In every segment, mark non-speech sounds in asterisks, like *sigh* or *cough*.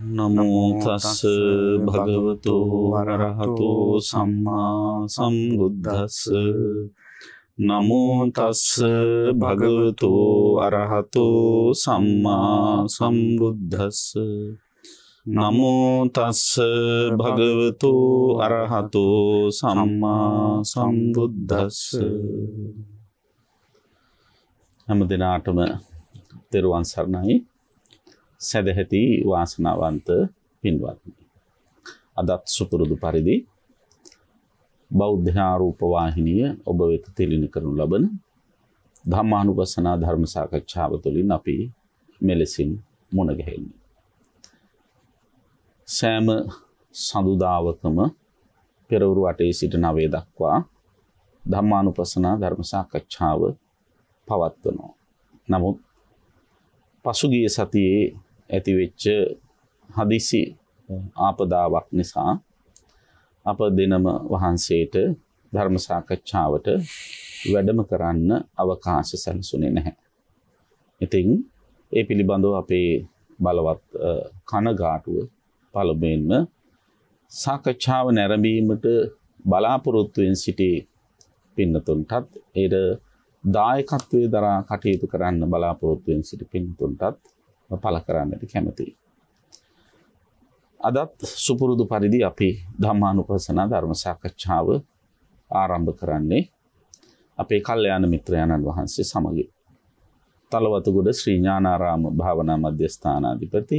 නමෝ තස්ස භගවතු අරහතෝ සම්මා සම්බුද්දස්ස නමෝ තස්ස භගවතු අරහතෝ සම්මා සම්බුද්දස්ස නමෝ තස්ස භගවතු අරහතෝ සම්මා සම්බුද්දස්ස හැම දිනාටම තෙරුවන් සරණයි සැදැහැති වාසනාවන්ත පින්වත්නි. අදත් සුපුරුදු පරිදි බෞද්ධාරූපවාහිනිය ඔබ වෙත තෙලිණ කරනු ලබන ධම්මානුපස්සනා ධර්ම සාකච්ඡාව තුළින් අපි මෙලෙසින් මුණගැහෙන්නේ. සෑම සඳුදාවකම පෙරවරු අටේ සිට නවේ දක්වා ධම්මානුපස්සනා ධර්ම සාකච්ඡාව පවත්වනවා. නමුත් පසුගිය සතියේ ඇතිවෙච්ච හදිසි ආපදාවක් නිසා අප දෙනම වහන්සේට ධර්ම සාකච්ඡාවට වැඩම කරන්න අවකාශ සැලසුනේ නැහැ. ඉතින් ඒ පිළිබඳව අපේ බලවත් කනගාටුව පළමුවෙන්ම සාකච්ඡාව නැරඹීමට බලාපොරොත්තුවෙන් සිටි පින්නතුන්ටත් ඒට දායකත්වයේ දරා කටයුතු කරන්න බලාපොරොත්තුවෙන් සිටි පින්නතුන්ටත් පළ කරන්නට කැමතියි. අදත් සුපුරුදු පරිදි අපි ධම්මානුපසන ධර්ම සාකච්ඡාව ආරම්භ කරන්නේ අපේ කල්යාණ මිත්‍රයන්න් වහන්සේ සමග. තලවතුගොඩ ශ්‍රී ඥානාරාම භාවනා මධ්‍යස්ථානාධිපති,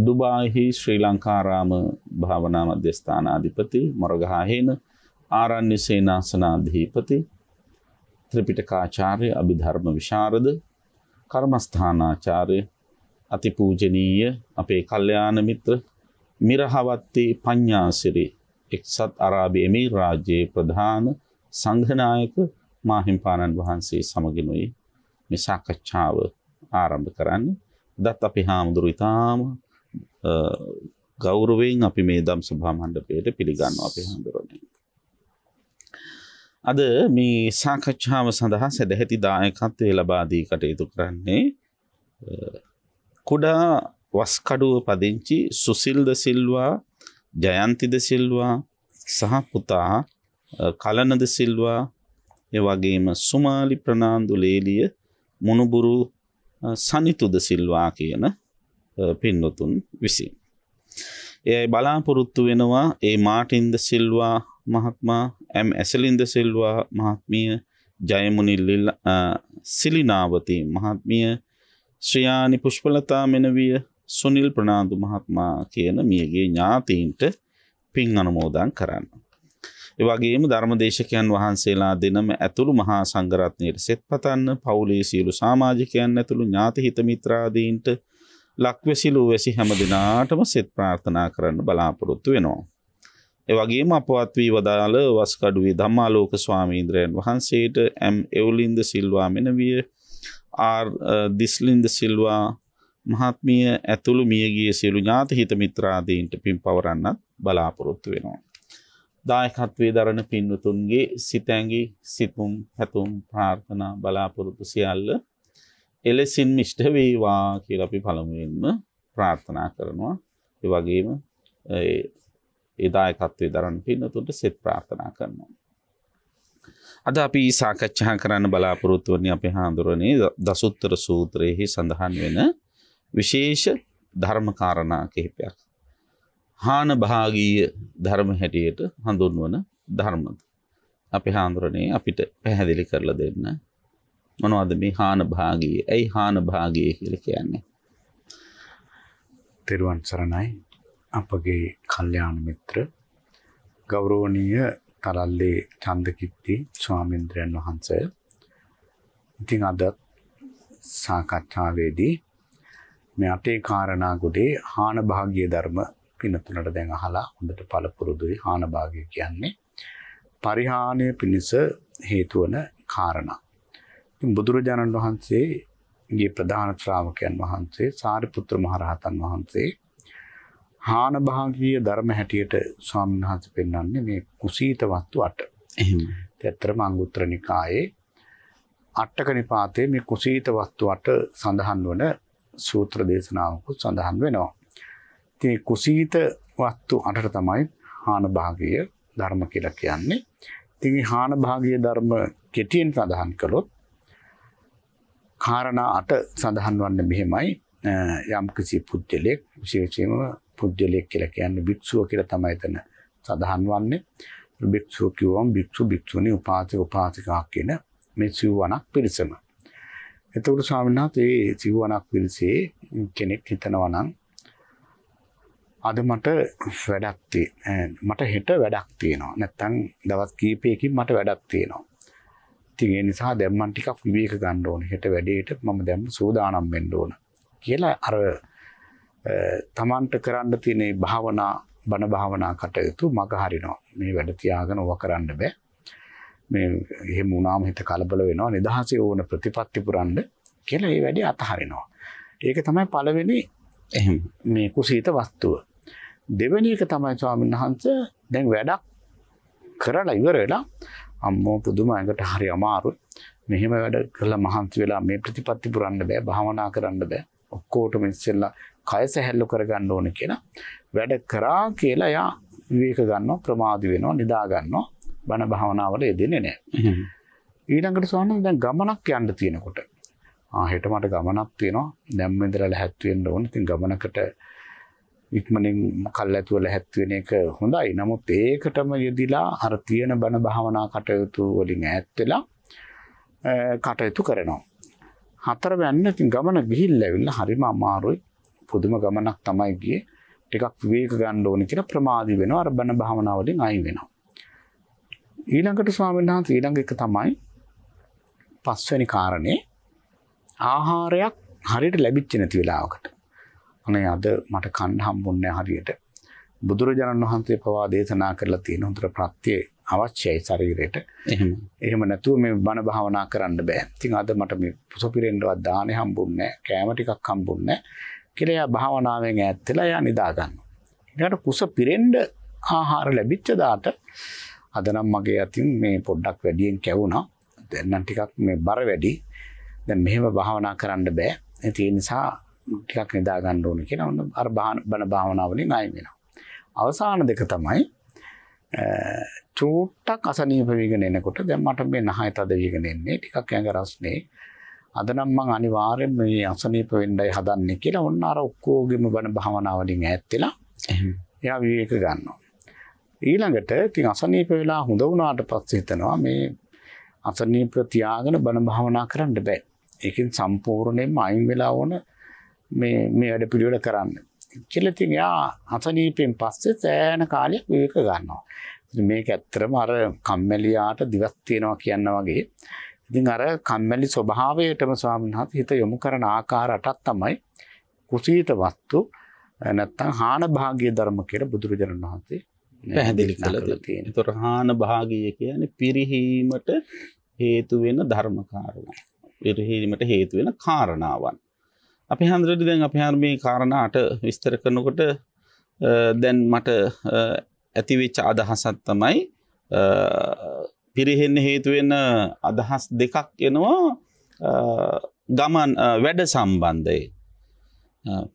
ඩුබායිහි ශ්‍රී ලංකාරාම භාවනා මධ්‍යස්ථානාධිපති, මොරගහේන ආරණ්‍ය සේනාසනාධිපති, ත්‍රිපිටකාචාර්ය අභිධර්ම විශාරද, කර්මස්ථානාචාර්ය අතිපූජනීය අපේ කල්යාණ මිත්‍ර මිරහවත්තේ පඤ්ඤාසිරි එක්සත් අරාබි එමි රාජ්‍යයේ ප්‍රධාන සංඝනායක මාහිම්පාණන් වහන්සේ සමගිනුයි මේ සාකච්ඡාව ආරම්භ කරන්න. දත් අපි හාමුදුරු ඉතාම ගෞරවයෙන් අපි මේ දම් සභා මණ්ඩපයට පිළිගන්නවා අපි හාමුදුරුවනේ. අද මේ සාකච්ඡාව සඳහා සැදැහැති දායකත්වය ලබාදී කටයුතු කරන්නේ කුඩා වස්කඩුව පදිංචි සුසිල්ද සිල්වා ජයන්තිද සිල්වා සහ පුතා කලනද සිල්වා එවගේම සුමාලි ප්‍රනාන්දු ලේලිය මුණුබුරු සනිතුද සිල්වා කියන පින්නතුන් විසින්. එයයි බලාපොරොත්තු වෙනවා ඒ මාටින්ද සිල්වා මහත්මා ඇම් ඇසලින්ද සිල්වා මහත්මිය ජයමුනිල්ල සිලිනාවති මහත්මිය ශ්‍රයානි පුෂ්පලතා මෙනවිය සුනිල් ප්‍රනාාන්දු මහත්මා කියන මියගේ ඥාතීන්ට පින් අනුමෝදන් කරන්න. එවගේම ධර්මදේශකයන් වහන්සේලා දෙනම ඇතුළු මහා සංගරත්නයට සෙත් පතන්න පවුලේ සියලු සාමාජිකයන් ඇතුළු ඥාති හිතමිත්‍රාදීන්ට ලක්වෙසිලූ වැසි හැම දෙනාටම සෙත් ප්‍රාර්ථනා කරන්න බලාපොරොත්තු වෙනවා. එවගේම අපවත් වී වදාළ වස්කඩුවේ ධම්මාලෝක ස්වාමීන්ද්‍රයන් වහන්සේට ඇම් එවුලින්ද සිල්වා මෙනවිය ආර් දිස්ලින්ද සිල්වා මහත්මිය ඇතුළු මියගිය සියලු ඥාත හිත මිත්‍රාදීන්ට පින් පවරන්නත් බලාපොරොත්තු වෙනවා. දායකත්වයේ දරණ පින්වතුන්ගේ සිතැඟි සිතුම් හැතුම් ප්‍රාර්ථනා බලාපොරොත්තු සියල්ල එලෙසින් මිෂ්ට වේවා කියලා අපි පළමුවෙන්ම ප්‍රාර්ථනා කරනවා. ඒ වගේම ඒ දායකත්වයේ දරණ පින්වතුන්ට සෙත් ප්‍රාර්ථනා කරනවා. අද අපි සාකච්ඡා කරන්න බලාපොරොත්තුවනි අපේ හාඳුරනේ දසුත්තර සූත්‍රයෙහි සඳහන් වෙන විශේෂ ධර්මකාරණා කිහිපයක්. හාන භාගීය ධර්ම හැටියට හඳුන්වන ධර්මද. අපි හාඳුරනේ අපිට පැහැදිලි කරලා දෙන්න මොනවද මේ හාන භාගී ඇයි හාන භාගී කියල කියන්නේ. තෙරුවන් සරණයි අපගේ කල්්‍යාන මිත්‍ර ගෞරෝණීය තරල්ලේ චන්දකිත්ති ස්වාමීන්ද්‍රයන් වහන්සේ. ඉතින් අද සාකච්ඡාවේදී මේ අටේ කාරණා ගොඩේ හාන භාග්‍ය ධර්ම පින තුනට දැන් අහලා හොඳට පළපුරුදුයි හාන භාග්‍ය කියන්නේ පරිහානිය පිණිස හේතු වන කාරණා. ඉතින් බුදුරජාණන් වහන්සේගේ ප්‍රධාන ශ්‍රාවකයන් වහන්සේ සාරිපුත්‍ර මහ රහතන් වහන්සේ හානභාගීය ධර්ම හැටියට ස්වාමීන් වහන්සේ පෙන්වන්නේ මේ කුසීත වස්තු අට. එහෙම. ඇත්තරම අංගුත්තර නිකායේ අට්ටක නිපාතයේ මේ කුසීත වස්තු අට සඳහන් වන සූත්‍ර දේශනාවකුත් සඳහන් වෙනවා. ඉතින් කුසීත වස්තු අටට තමයි හානභාගීය ධර්ම කියලා කියන්නේ. ඉතින් මේ හානභාගීය ධර්ම කෙටියෙන් සඳහන් කළොත් කාරණා අට සඳහන් වන්නේ මෙහෙමයි යම් කිසි පුද්ගලෙක් විශේෂයෙන්ම පුජ්‍යලයක් කියලා කියන්නේ භික්ෂුව කියලා තමයි එතන සඳහන් වන්නේ. භික්ෂුව කිව්වම භික්ෂු භික්ෂුණී උපාසක උපාසිකා කියන මේ සිව්වණක් පිරිසම. එතකොට ස්වාමීන් වහන්සේ මේ සිව්වණක් පිරිසේ කෙනෙක් හිතනවා නම් අද මට වැඩක් මට හෙට වැඩක් තියෙනවා. නැත්තම් දවස් කීපයකින් මට වැඩක් තියෙනවා. ඉතින් ඒ නිසා දැන් මම ටිකක් විවේක ගන්න ඕනේ. හෙට වැඩේට මම දැන් සූදානම් වෙන්න ඕන කියලා අර තමන්ට කරන්න තියෙන භාවනා බණ භාවනා කටයුතු මග හරිනවා. මේ වැඩ තියාගෙන ඕවා කරන්න බෑ. මේ එහෙම වුණාම හිත කලබල වෙනවා. නිදහසේ ඕන ප්‍රතිපත්ති පුරන්න කියලා මේ වැඩේ අතහරිනවා. ඒක තමයි පළවෙනි එහෙම මේ කුසීත වස්තුව. දෙවෙනි එක තමයි ස්වාමීන් වහන්සේ දැන් වැඩක් කරලා ඉවර වෙලා අම්මෝ පුදුම ඇඟට හරි අමාරුයි. මෙහෙම වැඩ කළා මහන්සි වෙලා මේ ප්‍රතිපත්ති පුරන්න බෑ භාවනා කරන්න බෑ. ඔක්කොටම ඉස්සෙල්ලා කය සැහැල්ලු කරගන්න ඕන කියලා වැඩ කරා කියලා එයා විවේක ගන්නවා ප්‍රමාද වෙනවා නිදා ගන්නවා බණ භාවනාවල යෙදෙන්නේ නැහැ. ඊළඟට සෝනන් දැන් ගමනක් යන්න තියෙනකොට ආ හෙට මට ගමනක් තියෙනවා දැන් මෙන්දලා ලැහත් වෙන්න ඕන. ඉතින් ගමනකට ඉක්මනින් කල්ැතුව ලැහත් වෙන එක හොඳයි. නමුත් ඒකටම යෙදිලා අර තියෙන බණ භාවනා කටයුතු වලින් ඈත් වෙලා කටයුතු කරනවා. හතර වෙන්න ඉතින් ගමන ගිහිල්ලා ඇවිල්ලා හරිම අමාරුයි. පුදුම ගමනක් තමයි ගියේ. ටිකක් විවේක ගන්න ඕනේ කියලා ප්‍රමාදී වෙනවා. අර බණ භාවනාව වලින් අයින් වෙනවා. ඊළඟට ස්වාමීන් වහන්සේ ඊළඟ එක තමයි පස්වෙනි කාරණේ ආහාරයක් හරියට ලැබිච්ච නැති වෙලාවකට. අනේ අද මට කන්න හම්බුන්නේ හරියට. බුදුරජාණන් වහන්සේ පවා දේශනා කරලා තියෙන හොඳට ප්‍රත්‍ය අවශ්‍යයි ශරීරයට. එහෙම. එහෙම නැතුව මේ බණ භාවනා කරන්න බෑ. ඉතින් අද මට මේ සොපිරෙන්නවත් දානේ හම්බුන්නේ නැහැ. කෑම ටිකක් හම්බුන්නේ නැහැ. කියලා එයා භාවනාවෙන් ඈත් වෙලා එයා නිදා ගන්නවා. ඊට කුස පිරෙන්න ආහාර ලැබිච්ච දාට අද නම් මගේ අතින් මේ පොඩ්ඩක් වැඩියෙන් කැවුණා. දැන් නම් ටිකක් මේ බර වැඩි. දැන් මෙහෙම භාවනා කරන්න බෑ. ඒ නිසා ටිකක් නිදා ගන්න ඕනේ කියලා ඔන්න අර බණ භාවනාවලින් ආයෙ වෙනවා. අවසාන දෙක තමයි චූට්ටක් අසනීප වේගෙන එනකොට දැන් මට මේ නහය තද වේගෙන එන්නේ ටිකක් ඇඟ රස්නේ අද නම් මම අනිවාර්යෙන් මේ අසනීප වෙන්නයි හදන්නේ කියලා ඔන්න අර ඔක්කොගෙම බණ භාවනා වලින් ඈත් වෙලා එයා විවේක ගන්නවා. ඊළඟට ඉතින් අසනීප වෙලා හොඳ වුණාට පස්සේ හිතනවා මේ අසනීප තියාගෙන බණ භාවනා කරන්න බෑ. ඒකෙන් සම්පූර්ණයෙන්ම අයින් වෙලා වුණ මේ මේ වැඩ පිළිවෙල කරන්න. කියලා ඉතින් එයා අසනීපෙන් පස්සේ සෑහෙන කාලයක් විවේක ගන්නවා. මේක ඇත්තටම අර කම්මැලියාට දිවක් තියනවා කියනවා වගේ ඉතින් අර කම්මැලි ස්වභාවයටම ස්වාමීන් වහන්සේ හිත යොමු කරන ආකාර අටක් තමයි කුසීත වස්තු නැත්තම් හාන භාගීය ධර්ම කියලා බුදුරජාණන් වහන්සේ පැහැදිලි කළා තියෙනවා. ඒතර හාන භාගීය කියන්නේ පිරිහීමට හේතු වෙන ධර්ම කාරණා. පිරිහීමට හේතු වෙන කාරණාවන්. අපි හන්දරට දැන් අපි හර මේ කාරණා අට විස්තර කරනකොට දැන් මට ඇතිවෙච්ච අදහසක් තමයි පිරිහෙන්න හේතුවෙන්න අදහස් දෙකක් එනවා ගමන් වැඩ සම්බන්ධයේ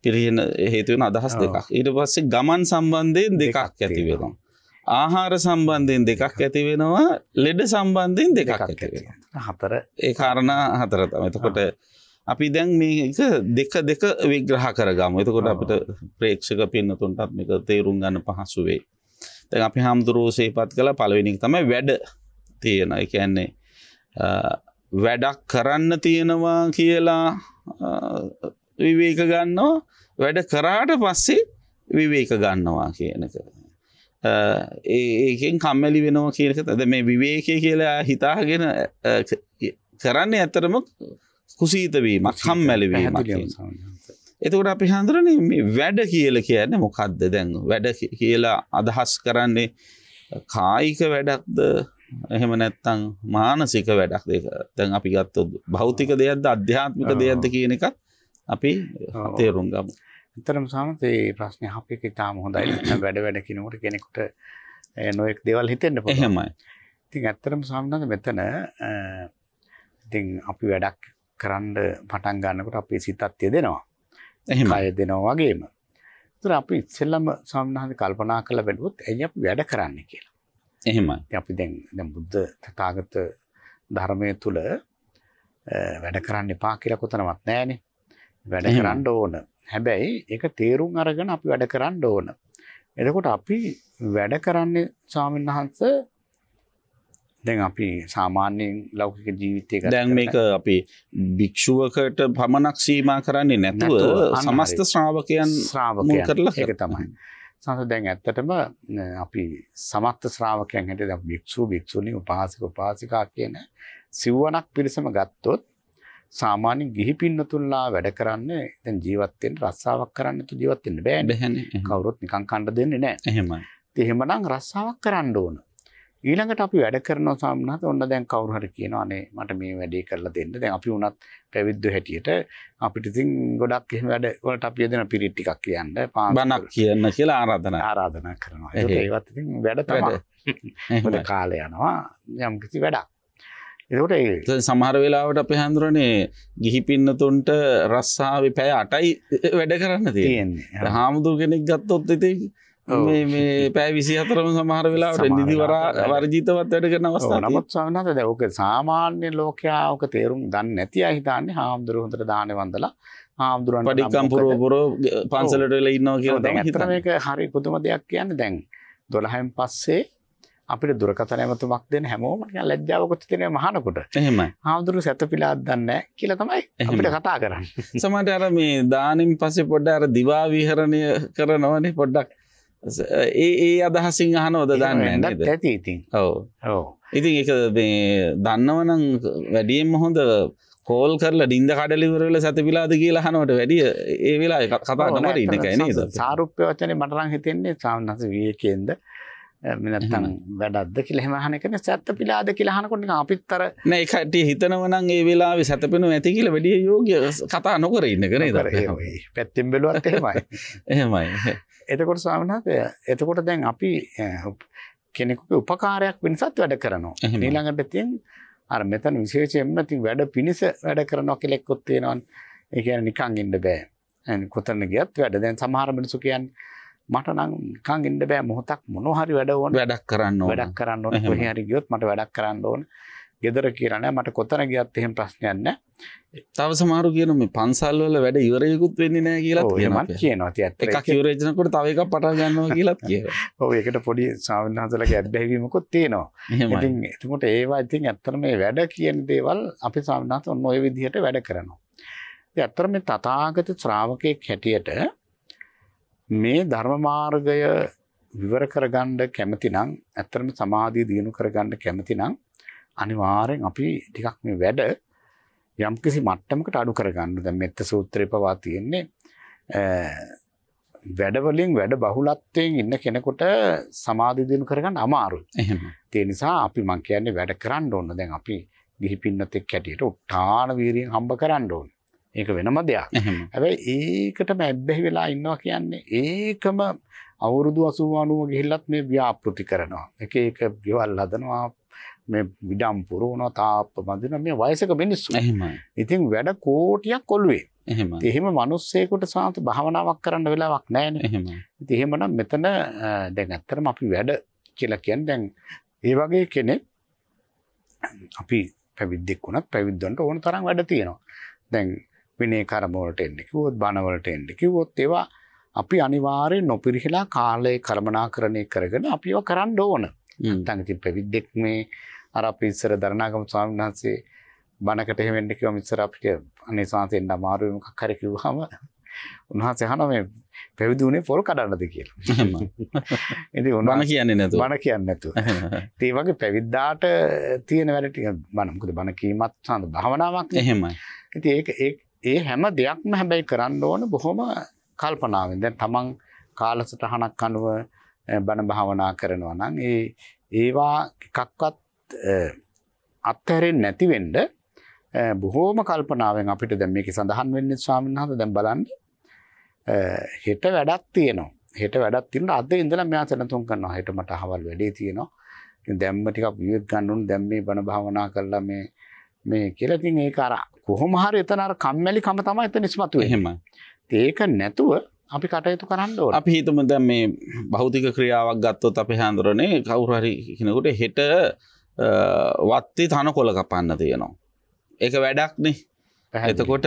පිරිහෙන හේතුවෙන අදහස් දෙකක් ඊට පස්සේ ගමන් සම්බන්ධයෙන් දෙකක් ඇති වෙනවා. ආහාර සම්බන්ධයෙන් දෙකක් ඇති වෙනවා ලෙඩ සම්බන්ධයෙන් දෙකක් ඇති වෙනවා. හතර ඒ කාරණ හතර තමයි. එතකොට අපි දැන් මේක දෙක දෙක විග්‍රහ කරගමු. එතකොට අපිට ප්‍රේක්ෂක පින්නතුන්ටත් මේක තේරුම් ගන්න පහසු වෙයි. දැන් අපි හාමුදුරුවෝ සේපත් කළ පළවෙනි එක තමයි වැඩ තියෙන එකන්නේ වැඩක් කරන්න තියෙනවා කියලා විවේක ගන්නවා වැඩ කරාට පස්සේ විවේක ගන්නවා කියනක. ඒකෙන් කම්මැලි වෙනවා කියනක තද මේ විවේකය කියලා හිතාගෙන කරන්න ඇතරම කුසීතවීමක් කම්මැලිවීම එතකට අපි හඳරන වැඩ කියල කියන්න මොකක්ද දැන් වැඩ කියලා අදහස් කරන්නේ කායික වැඩක්ද එහෙම නැත්තං මානසික වැඩක් දෙක තැන් අපි ගත්තොත් භෞතික දෙයක්ද අධ්‍යාත්මික දෙයක්ද කියන එකත් අපි තේරුම් ගමු. ඇතරම් සමතේ ප්‍රශ්නය අපික ඉතාම හොඳයි වැඩ වැඩ කිනකට කෙනෙකුට නොයෙක් දෙවල් හිතෙන්න්න එහෙමයි. ඉතින් ඇත්තරම් සාමනද මෙතන ඉතින් අපි වැඩක් කරන්න පටන් ගන්නකට අපේ සිතත්ය දෙනවා. එහෙම අය දෙනවා වගේම. තුර අපි ඉස්සෙල්ලම සම්හඳ කල්පනා කළ බැලුවොත් ඇයි අප වැඩ කරන්න කියලා. එහෙමයි. අපි දැන් දැන් බුද්ධ තථාගත ධර්මයේ තුල වැඩ කරන්න එපා කියලා කොතනවත් නැහැනේ. වැඩ කරන්න ඕන. හැබැයි ඒක තේරුම් අරගෙන අපි වැඩ කරන්න ඕන. එතකොට අපි වැඩ කරන්නේ ස්වාමීන් වහන්සේ දැන් අපි සාමාන්‍යයෙන් ලෞකික ජීවිතයක දැන් මේක අපි භික්ෂුවකට පමණක් සීමා කරන්නේ නැතුව සමස්ත ශ්‍රාවකයන් ශ්‍රාවකයන් කරලා ඒක තමයි. සංස දැන් ඇත්තටම අපි සමත්ත ශ්‍රාවකයන් හැටියට අපි භික්ෂු භික්ෂුණී උපාසක උපාසිකා කියන සිව්වණක් පිරිසම ගත්තොත් සාමාන්‍ය ගිහි පින්නතුන්ලා වැඩ කරන්නේ දැන් ජීවත් වෙන්න රස්සාවක් කරන්න තු ජීවත් වෙන්න බෑනේ. බෑනේ. කවුරුත් නිකන් කන්න දෙන්නේ නැහැ. එහෙමයි. ඉතින් එහෙමනම් රස්සාවක් කරන්න ඕන. ඊළඟට අපි වැඩ කරන සාමනහත ඔන්න දැන් කවුරු හරි කියනවා අනේ මට මේ වැඩේ කරලා දෙන්න. දැන් අපි උනත් පැවිද්දෝ හැටියට අපිට ඉතින් ගොඩක් එහෙම වැඩ වලට අපි යදෙන පිරිත් ටිකක් කියන්න බණක් කියන්න කියලා ආරාධනා ආරාධනා කරනවා. ඒක ඒවත් ඉතින් වැඩ තමයි. හොඳ කාලය යනවා යම් කිසි වැඩක්. එතකොට සමහර වෙලාවට අප හැඳුරනේ ගිහි පින්නතුන්ට රස්සාාව පැය අටයි වැඩ කරන්න තියෙන්නේ හාමුදුර කෙනෙක් ගත්තොත් ඉතින් මේ පෑ විසි අතරම සමහර වෙලාට නිදිවරා වර්ජීතවත් වැඩ කරන අවස්ථා නමුත් සමනත ද ඕක සාමාන්‍ය ලෝකයාක තේරුම් දන්න නැති අහිතන්නේ හාමුදුරුවහොඳට දානවන්දලා හාමුදුරුවන් පඩිකම්පුරෝපුර පන්සලටල ඉන්නවා කියල දැන් ඇතර මේක හරි පුතුම දෙයක් කියන්න දැන් දොළහයිම් පස්සේ අපිට දුරකතනමතුමක් දෙන හැමෝම ලැජ්ජාවකොත් තින මහනකොට එහෙම හාමුදුරු සැත පිලාත් දන්න කියල තමයි එහට කතා කරන්න සමට අර මේ දානම් පසේ පොඩ්ඩ අර දිවා විහරණය කරනවනේ පොඩ්ඩක් ඒ ඒ අදහසින් අහනෝද දන්න ඇති ඉතින් ඔව ඕ ඉතින් එක මේ දන්නවනං වැඩියෙන් හොඳ කෝල් කරල ඩින්ද කඩලිවරල සැතිපිලාද කියලා හනවට වැඩිය ඒ වෙලා කතා නොට ඉන්නකයින සාරුප්‍ය වචන මටරං හිතෙන්නේ සාවන්නස වියකෙන්ද මෙනත්තන් වැඩද කිලෙමහනකන සැත්ත පිලාද කියලහනකොට අපිත්තර නෑකට හිතනවනන් ඒ වෙලා සැතපෙන ඇති කියල වැඩිය යෝග කතා නොකර ඉන්න කන දර පැත්තිම් බෙලුවත් එහෙමයි එහෙමයි *laughs* එතකොට ස්වාමිනාත එතකොට දැන් අපි කෙනෙකුගේ උපකාරයක් වෙනසත් වැඩ කරනවා ඊළඟට තින් අර මෙතන විශේෂයෙන්ම තින් වැඩ පිණිස වැඩ කරනවා කියලා එක්කත් තියෙනවා ඒ කියන්නේ නිකන් ඉන්න බෑ කොතන ගියත් වැඩ දැන් සමහර මිනිස්සු කියන්නේ මට නම් නිකන් ඉන්න බෑ මොහොතක් මොනවා හරි වැඩ ඕන වැඩක් කරන්න ඕන වැඩක් කරන්න ඕන කොහේ හරි ගියොත් මට වැඩක් කරන්න ඕන ගෙදර කියරන මට කොතන ගියත් එහෙම ප්‍රශ්නයන්න තව සමාරු කියන මේ පන්සල්වල වැඩ ඉවරයකුත් වෙන්න නෑ කියලා මන් කියනවා ති ඇත එකක් යවරජනකොට තව එකක් පටා ගන්නවා කියලත් *laughs* කිය ඔ එකට පොඩි සාවන්හසලක ඇබ්බැවීමකොත් තියෙනවා ඉති එතකොට ඒවා ඉතින් ඇත්තර මේ වැඩ කියන දේවල් අපි සාමනාත ඔන්න ඔය විදිහට වැඩ කරනවා ඇත්තර මේ තතාගත ශ්‍රාවකයක් හැටියට මේ ධර්මමාර්ගය විවර කරගණ්ඩ කැමති නම් ඇත්තරම සමාධී දියුණු කරගණ්ඩ කැමති නම් අනිවාර්යෙන් අපි ටිකක් මේ වැඩ යම්කිසි මට්ටමකට අඩු කරගන්න. දැන් මෙත්ත සූත්‍රේ පවා තියෙන්නේ වැඩවලින් වැඩ බහුලත්වයෙන් ඉන්න කෙනෙකුට සමාධි දිනු කරගන්න අමාරුයි. එහෙම. ඒ නිසා අපි මං කියන්නේ වැඩ කරන්න ඕන. දැන් අපි ගිහි පින්නත් එක්ක හැටියට උත්තාන වීරියෙන් හම්බ කරන්න ඕන. ඒක වෙනම දෙයක්. හැබැයි ඒකටම ඇබ්බැහි වෙලා ඉන්නවා කියන්නේ ඒකම අවුරුදු 80 90 ගිහිල්ලත් මේ ව්‍යාපෘති කරනවා. එක එක ගෙවල් හදනවා, මේ විඩම් පුරුණ තාප්ප මඳන මේ වයසක මිනිස්සු එහෙම ඉතින් වැඩ කෝටියක් කොල්ුවේ එහෙම එහෙම මනුස්සයකුට සාන්ත භාවනාවක් කරන්න වෙලාවක් නෑන එහෙම ඉති එහෙමනම් මෙතන දැන් ඇත්තරම අපි වැඩ කියලා කියන් දැන් ඒ වගේ කෙනෙ අපි පැවිද්දෙක් වුණත් පැවිද්දන්ට ඕන තරම් වැඩ තියෙනවා දැන් විනේ කරමවලට එන්න කිව්වොත් බණවලට එන්න කිව්වොත් ඒවා අපි අනිවාර්යෙන් නොපිරිහිලා කාලය කර්මනාකරණය කරගෙන අපිව කරන්න ඕන. නැත්නම් ඉතින් පැවිද්දෙක් මේ අර අපි ඉස්සර දරණාගම ස්වාමීන් වහන්සේ බණකට එහෙම වෙන්න කිව්වම ඉස්සර අපිට අනේ ස්වාමීන් වහන්සේ අමාරුයි මොකක් හරි කිව්වම උන්වහන්සේ අහනවා මේ පැවිදි උනේ පොල් කඩන්නද කියලා. ඉතින් උන්වහන කියන්නේ නැතුව. බණ කියන්නේ නැතුව. ඉතින් වගේ පැවිද්දාට තියෙන වැඩ ටික බණ මොකද බණ කීමත් සඳ භවනාවක් එහෙමයි. ඉතින් ඒක ඒ හැම දෙයක්ම හැබැයි කරන්න ඕන බොහොම කල්පනාවෙන්. දැන් තමන් කාලසටහනක් අනුව බණ භවනා කරනවා නම් ඒ ඒවා එකක්වත් අත්හැරෙන් නැතිවෙන්ඩ බොහෝම කල්පනාවෙන් අපිට දැම්මක සඳහන් වෙන්න ස්වාමින්හස දැම් බලන්න හෙට වැඩක් තියනවා හෙට වැඩත් තින අද ඉඳල මෙයා සැනතුන් කරනවා හෙටමට හවල් වැඩේ තියෙනවා දැම්මටික් වියත් ගන්නුන් දැම්මේ බණ භාවනා කරලා මේ මේ කියලතින් ඒ අර කොහොමහර එතනර කම්මැලි කම තම එත නිස්මතු එහෙම ඒක නැතුව අපි කටයුතු කරන්න අපි හිතම දැම් මේ භෞතික ක්‍රියාවක් ගත්තොත් අපි හාන්දුරනේ කවුරහරි කෙනකුට හෙට වත්ති තන කොල කපන්න තියෙනවා. එක වැඩක්නේ එතකොට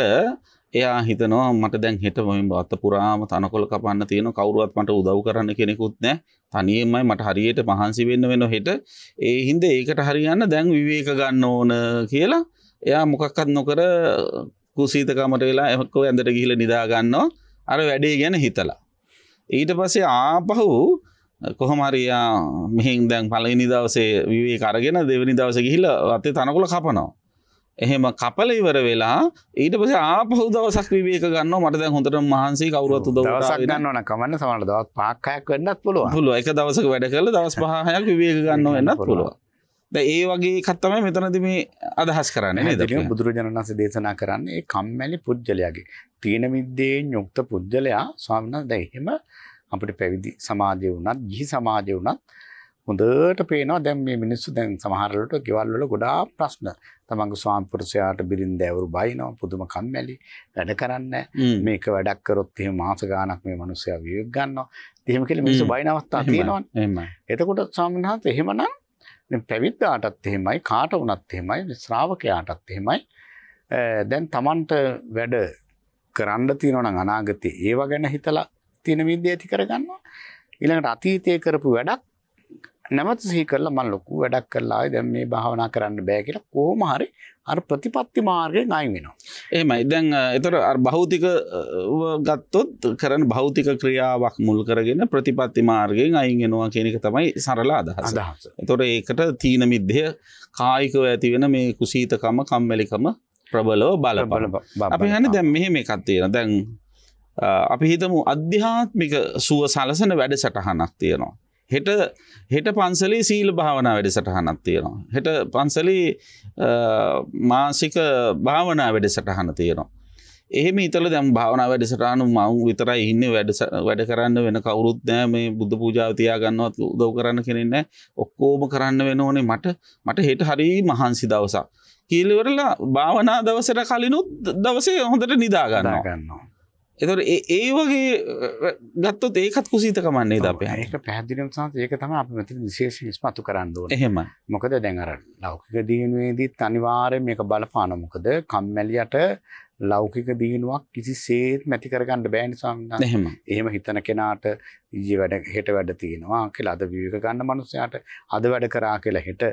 එයා හිතනවා මට දැන් හිට මොයින් බත්ත පුරාම තනකොල කපන්න තියෙන කවුරුවත් මට උදව් කරන්න කෙනෙකුත් නෑ තනියෙන්මයි මට හරියට මහන්සි වෙන්න වෙන හෙට ඒ හින්ද ඒකට හරියන්න දැන් විවේක ගන්න ඕන කියලා එයා මොකක්කත් නොකර කුසීතකමට වෙලා එමක්කෝ ඇඳට ගිහිල නිදාගන්නවා අර වැඩේ ගැන හිතලා. ඊට පසේ ආපහු කොහමරියා මෙහින් දැන් පලනි දවසේ වවේ කරගෙන දෙවැනි දවස ගිහිල අතේ තනකුල කපනවා. එහෙම කපල ඉවර වෙලා ඊට පස ආපහු දවසක් විවේක ගන්න මට දැ හොඳට මහන්සේ කවරුවතු දවසක් ගන්නවන කමන්න සමට දවත් පාක්කයක් වෙන්නත් පුළුව පුළුව එක දවසක වැඩ කළ දවස් පහයක් විවේක ගන්න වෙන්නත් පුළුව. ඒ වගේ කත්තම මෙතනද මේ අදහස් කරන්නේ දෙ බුදුරජණන්ස දේශනා කරන්නේ කම්මැලි පුද්ජලයාගේ තියෙන විද්දයෙන් යුක්ත පුද්ජලයා ස්වාමන දැහෙම අපිට පැවිදි සමාජය වුණත් ගිහි සමාජය වුණත් හොඳට පේනවා දැන් මේ මිනිස්සු දැන් සමහරලට ගෙවල් වල ගොඩාක් ප්‍රශ්න. තමන්ගේ ස්වාමි පුරුෂයාට බිරින්ද ඇවුරු බයිනවා පුදුම කම්මැලි වැඩ කරන්නේ මේක වැඩක් කරොත් එහෙම මාස ගාණක් මේ මිනිස්සයා විවේක ගන්නවා. එහෙම කියලා මිනිස්සු බයින අවස්ථා තියෙනවනේ. එතකොට ස්වාමින්වහන්සේ එහෙමනම් දැන් පැවිද්දාටත් එහෙමයි කාට වුණත් එහෙමයි ශ්‍රාවකයාටත් එහෙමයි දැන් තමන්ට වැඩ කරන්න තියෙනවා නම් අනාගතේ ඒව ගැන හිතලා තියෙන විද්‍ය ඇති කරගන්න ඉළඟට අතීතය කරපු වැඩක් නැමත් සී කරලා මල් ලොකු වැඩක් කරලා දැම් මේ භාවනා කරන්න බෑ කියලා කොහොම හරි අර ප්‍රතිපත්ති මාර්ගයෙන් අයින් වෙනවා. එහෙමයි දැන් එතකොට අර භෞතික ගත්තොත් කරන භෞතික ක්‍රියාවක් මුල් කරගෙන ප්‍රතිපත්ති මාර්ගයෙන් අයින් වෙනවා කියන එක තමයි සරල අදහස. එතකොට ඒකට තීන මිද්දය කායිකව ඇති වෙන මේ කුසීතකම කම්මැලිකම ප්‍රබලව බලපල අපි හන දැන් මෙහෙම එකක් තියෙන දැන් අපි හිතමු අධ්‍යාත්මික සුව සලසන වැඩ සටහනක් තියෙනවා. හෙට හෙට පන්සලේ සීල භාවනා වැඩ සටහනක් තියෙනවා. හෙට පන්සලේ මාසික භාවනා වැඩ සටහන තියෙනවා. එහෙම ඉතල දැම් භාවනා වැඩසටානු මවු විතරයි ඉන්න වැඩ වැඩ කරන්න වෙන කවුරුත් නෑ මේ බුද්ධ පූජාවතියා ගන්නවත් උදව් කරන්න කෙනෙන්න ඔක්කෝම කරන්න වෙන ඕනේ මට මට හෙට හරි මහන්සි දවසා. කියලිවරලා භාවනා දවසට කලිනුත් දවසේ හොඳට නිදාගන්න ගන්නවා. එතොට ඒ වගේ ගත්තොත් ඒකත් කුසිතකමන්නේ අප ඒක පැහදිලම් සහ ඒක තම අප මෙති විශේෂ නිස්මතු කරන්න එහෙම මොකද දැඟර ලෞකික දියුණුවේදීත් අනිවාරය මේක බලපාන මොකද කම්මැලියට ලෞකික දියුණුවක් කිසි සේත් මැති කරගන්න බෑනි සංග එහෙම එහෙම හිතන කෙනාට ඊ වැඩ හෙට වැඩ තියෙනවා කියලා අද විවක ගන්න මනුස්සයාට අද වැඩ කරා කියලා හෙට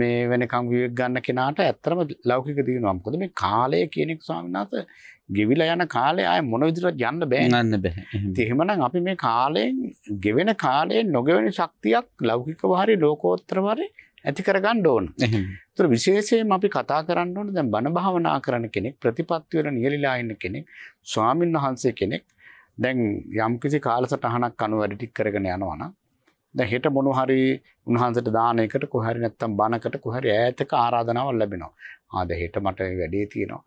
මේ වෙනකම් විවක ගන්න කෙනාට ඇත්තරම ලෞකික දියුණුවම් කොද මේ කාලය කියනෙක් ස්වාමිනාත ගෙවිල යන කාලේ ආය මොනවිදිරත් යන්න බෑගන්න බැ තිහෙමනම් අපි මේ කාලයෙන් ගෙවෙන කාලේ නොගෙවෙන ශක්තියක් ලෞකික වාරි ලෝකෝත්‍රවරය ඇති කරගන්න ඕන තුර විශේෂයෙන් අපි කතා කරන්න ඕන දැන් බණ භාවනා කරන කෙනෙක් ප්‍රතිපත්තිවල නියලිලා ඉන්න කෙනෙක් ස්වාමින් වහන්සේ කෙනෙක් දැන් යම්කිසි කාලසටහනක් අනුව වැඩිටික් කරගෙන යනවන දැන් හෙට මොනහරි උන්හන්සට දානයකට කොහරි නැත්තම් බණකට කොහරි ඈතක ආරාධනාවක් ලැබෙනවා ආද හෙට මට වැඩේ තියෙනවා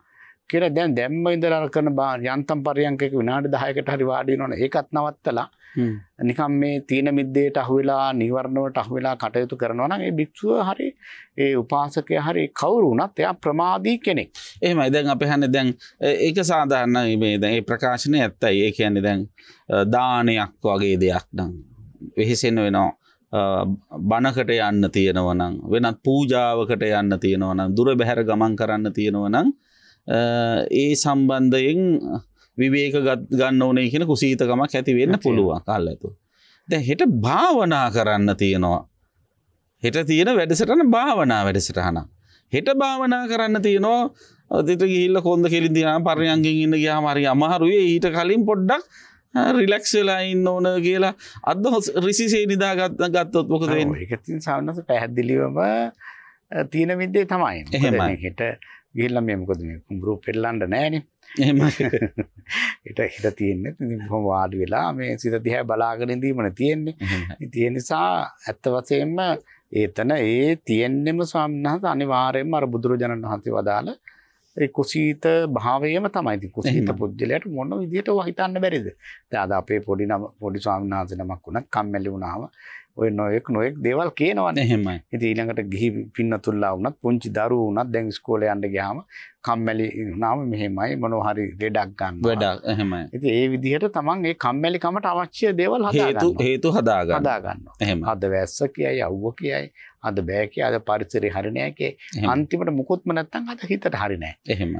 කියල දැන් දැම්ම ඉදරල් කරන බා යන්තම් පරියන්කෙක විනාට දායකට හරි වාඩි නොන එකත් නවත්තලා නිකම් මේ තීන මිද්දේට අහුවෙලා නිවරණවට අහුවෙලා කටයුතු කරනවනගේ භික්ෂුව හරි ඒ උපාසකය හරි කවුරුනත් එයා ප්‍රමාදී කෙනෙක් එහම දැන් අප හන්න දැන් ඒක සාධාරන්න මේ දැන් ඒ ප්‍රකාශනය ඇත්තයි ඒ කියන්නේ දැන් දානයක් වගේ දෙයක් නම් වෙහෙසෙන් වෙනවා බණකට යන්න තියෙනවනම් වෙනත් පූජාවකට යන්න තියෙනවනම් දුර බැහැර ගමන් කරන්න තියෙනවනම් ඒ සම්බන්ධයෙන් විවේක ගන්න ඕනේ කියෙන කුසීතකමක් ඇතිවෙන්න පුළුවන් කල් ඇතු. දැ හෙට භාවනා කරන්න තියෙනවා. හෙට තියෙන වැඩසටන භාවනා වැඩසටහන. හෙට භාවනා කරන්න තියෙනවා අදට ගිල්ල කොඳ කෙලින්දින පරයන්ගෙන් ඉන්න ගයා මරි අමහරුවේ ඊට කලින් පොඩ්ඩක් රිලක්ෂලයින්න ඕන කියලා අද හොස් රිසිසේ නිදාගත්න ගත්තොත් මොකද එකතින් සවන්නස පැහැදිලිවම තියෙන විද්දේ තමයි එහෙම හෙට ගිල්ල මේ මොකද මේ කුඹුරු පෙල්ලන්න නෑනේ එහෙම ඊට හිත තියෙන්නේ ඉතින් කොහොම වාඩි වෙලා මේ සිත දිහා බලාගෙන ඉඳීමනේ තියෙන්නේ ඒ නිසා ඇත්ත වශයෙන්ම ඒතන ඒ තියෙන්නෙම ස්වාමීන් වහන්සේ අනිවාර්යයෙන්ම අර බුදුරජාණන් වහන්සේ වදාළ ඒ කුසීත භාවයම තමයි. ඉතින් කුසීත පුජ්‍යලයට මොන විදියට හිතන්න බැරිද? දැන් අද අපේ පොඩි නම පොඩි ස්වාමීන් වහන්සේ නමක් වුණා කම්මැලි වුණාම ඔය නොයෙක් නොයෙක් දේවල් කියනවන එහෙම ඉති ඊළඟට ගිහි පින්න තුල්ලා වනත් පුංචි දරු වනත් දැන් ස්කෝල යන්ට ගහම කම්මැලි නාම මෙහෙමයි මොනහරි ලෙඩක් ගන්න වැඩක් එහෙම ඇති ඒ විදිහට තමන් ඒ කම්මැලිකමට අවශ්‍ය දේවල් හේතු හේතු හදාග හදාගන්න එහෙම අද වැස්ස කියයි අව්ව කියයි අද බෑක අද පරිසරි හරිනයකේ අන්තිමට මුකුත්ම නැත්තන් අද හිතට හරිනෑ එහෙම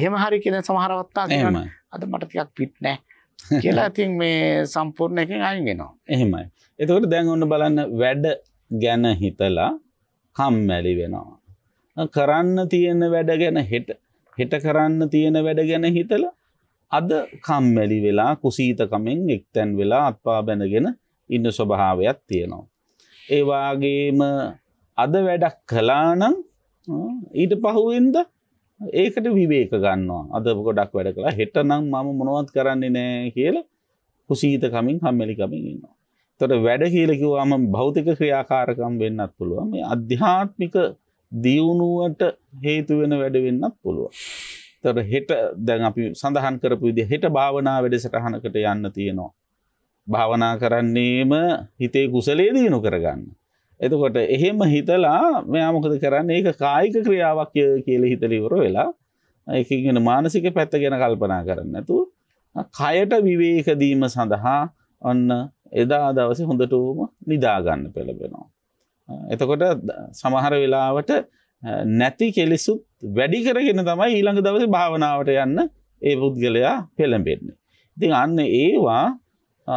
එහෙම හරි කියෙන සමහරවත්තා එහෙම අද මටතියක් පිට්නෑ කියලා ඇතින් මේ සම්පූර්ණ එකින් අයින් වෙනවා. එහෙමයි. එතකොට දැන් ඔන්න බලන්න වැඩ ගැන හිතලා කම්මැලි වෙනවා. කරන්න තියෙන වැඩ ගැන හෙට හෙට කරන්න තියෙන වැඩ ගැන හිතලා අද කම්මැලි වෙලා කුසීතකමෙන් එක්තැන් වෙලා අත්පා බැඳගෙන ඉන්න ස්වභාවයක් තියෙනවා. ඒවාගේම අද වැඩක් කලානම් ඊට පහුවෙන්ද ඒකට විවේක ගන්නවා අද ගොඩක් වැඩ කලා හෙට නම් මම මොනවත් කරන්නේ නෑ කියලා කුසීතකමින් හම්මලිකමින් ඉන්නවා. තොට වැඩ කියලකිවාම භෞතික ක්‍රියාකාරකම් වෙන්නත් පුළුවන් මේ අධ්‍යාත්මික දියුණුවට හේතු වෙන වැඩ වෙන්නත් පුළුවන්. තොට හෙට දැන් අපි සඳහන් කරපු විදි හෙට භාවනා වැඩසටහනකට යන්න තියෙනවා. භාවනා කරන්නේම හිතේ කුසලේ දීනු කරගන්න. එතකොට එහෙම හිතලා මෙයාමොකද කරන්න ඒක කායික ක්‍රියාවක් කියල හිතලිවර වෙලා එකගෙන මානසික පැත්ත ගැන කල්පනා කරන්න ඇතු කයට විවේකදීම සඳහා ඔන්න එදා දවස හොඳටම නිදාගන්න පෙළබෙනවා. එතකොට සමහර වෙලාවට නැති කෙලෙසුත් වැඩි කරගෙන තමයි ඊළඟ දවස භාවනාවට යන්න ඒ පුද්ගලයා පෙළඹෙන්නේ. ඉතින් අන්න ඒවා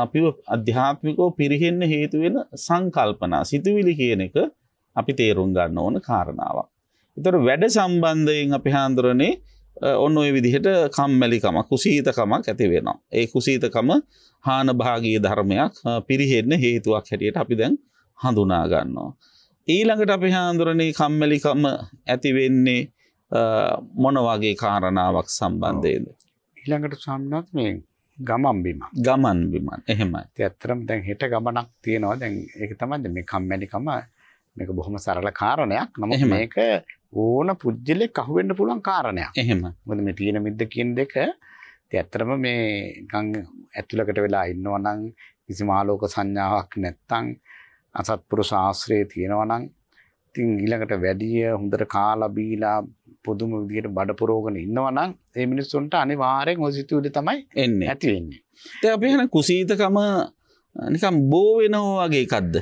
අපි අධ්‍යාත්මිකෝ පිරිහෙන්න හේතුවෙන සංකල්පනා සිතුවිලි කියන එක අපි තේරුම් ගන්න ඕන කාරණාවක්. එතොට වැඩ සම්බන්ධයෙන් අපි හාන්දුරනේ ඔන්න ඔය විදිහට කම්මැලිකම කුසීතකමක් ඇති වෙනවා. ඒ කුසීතකම හානභාගී ධර්මයක් පිරිහෙන්න හේතුවක් හැටියට අපි දැන් හඳුනා ගන්නවා. ඊළඟට අපි හාන්දුරණේ කම්මැලිකම ඇතිවෙන්නේ මොන වගේ කාරණාවක් සම්බන්ධයද. ඊළඟට සම්නත් මේ ගමන් බිම ගමන් බිමන් එහෙම ඇත්තරම් දැන් හෙට ගමනක් තියෙනවා දැන් ඒක තමයි මේ කම්මැලිකම මේක බොහොම සරල කාරණයක් නම මේක ඕන පුද්ගලෙ කහුවෙන්න පුළුවන් කාරණයක් එහෙම මොද මේ තියෙන මිද්ද කියන දෙක ඇත්තරම මේ ගං ඇතුළකට වෙලා ඉන්නවා නම් කිසිම ආලෝක සංඥාවක් නැත්තම් අසත්පුරුෂ ආශ්‍රය තියෙනවා නම් ඉතින් ඊළඟට වැඩිය හොඳට කාලා බීලා පුදුම විදියට බඩ පුරෝගන ඉන්නවා නම් ඒ මිනිස්සුන්ට අනිවාරයෙන් ඔසිතුවිලි තමයි එන්න ඇති වෙන්නේ. ඒ අපි හෙන කුසීතකම නිකම් බෝ වෙනවා වගේ එකක්ද.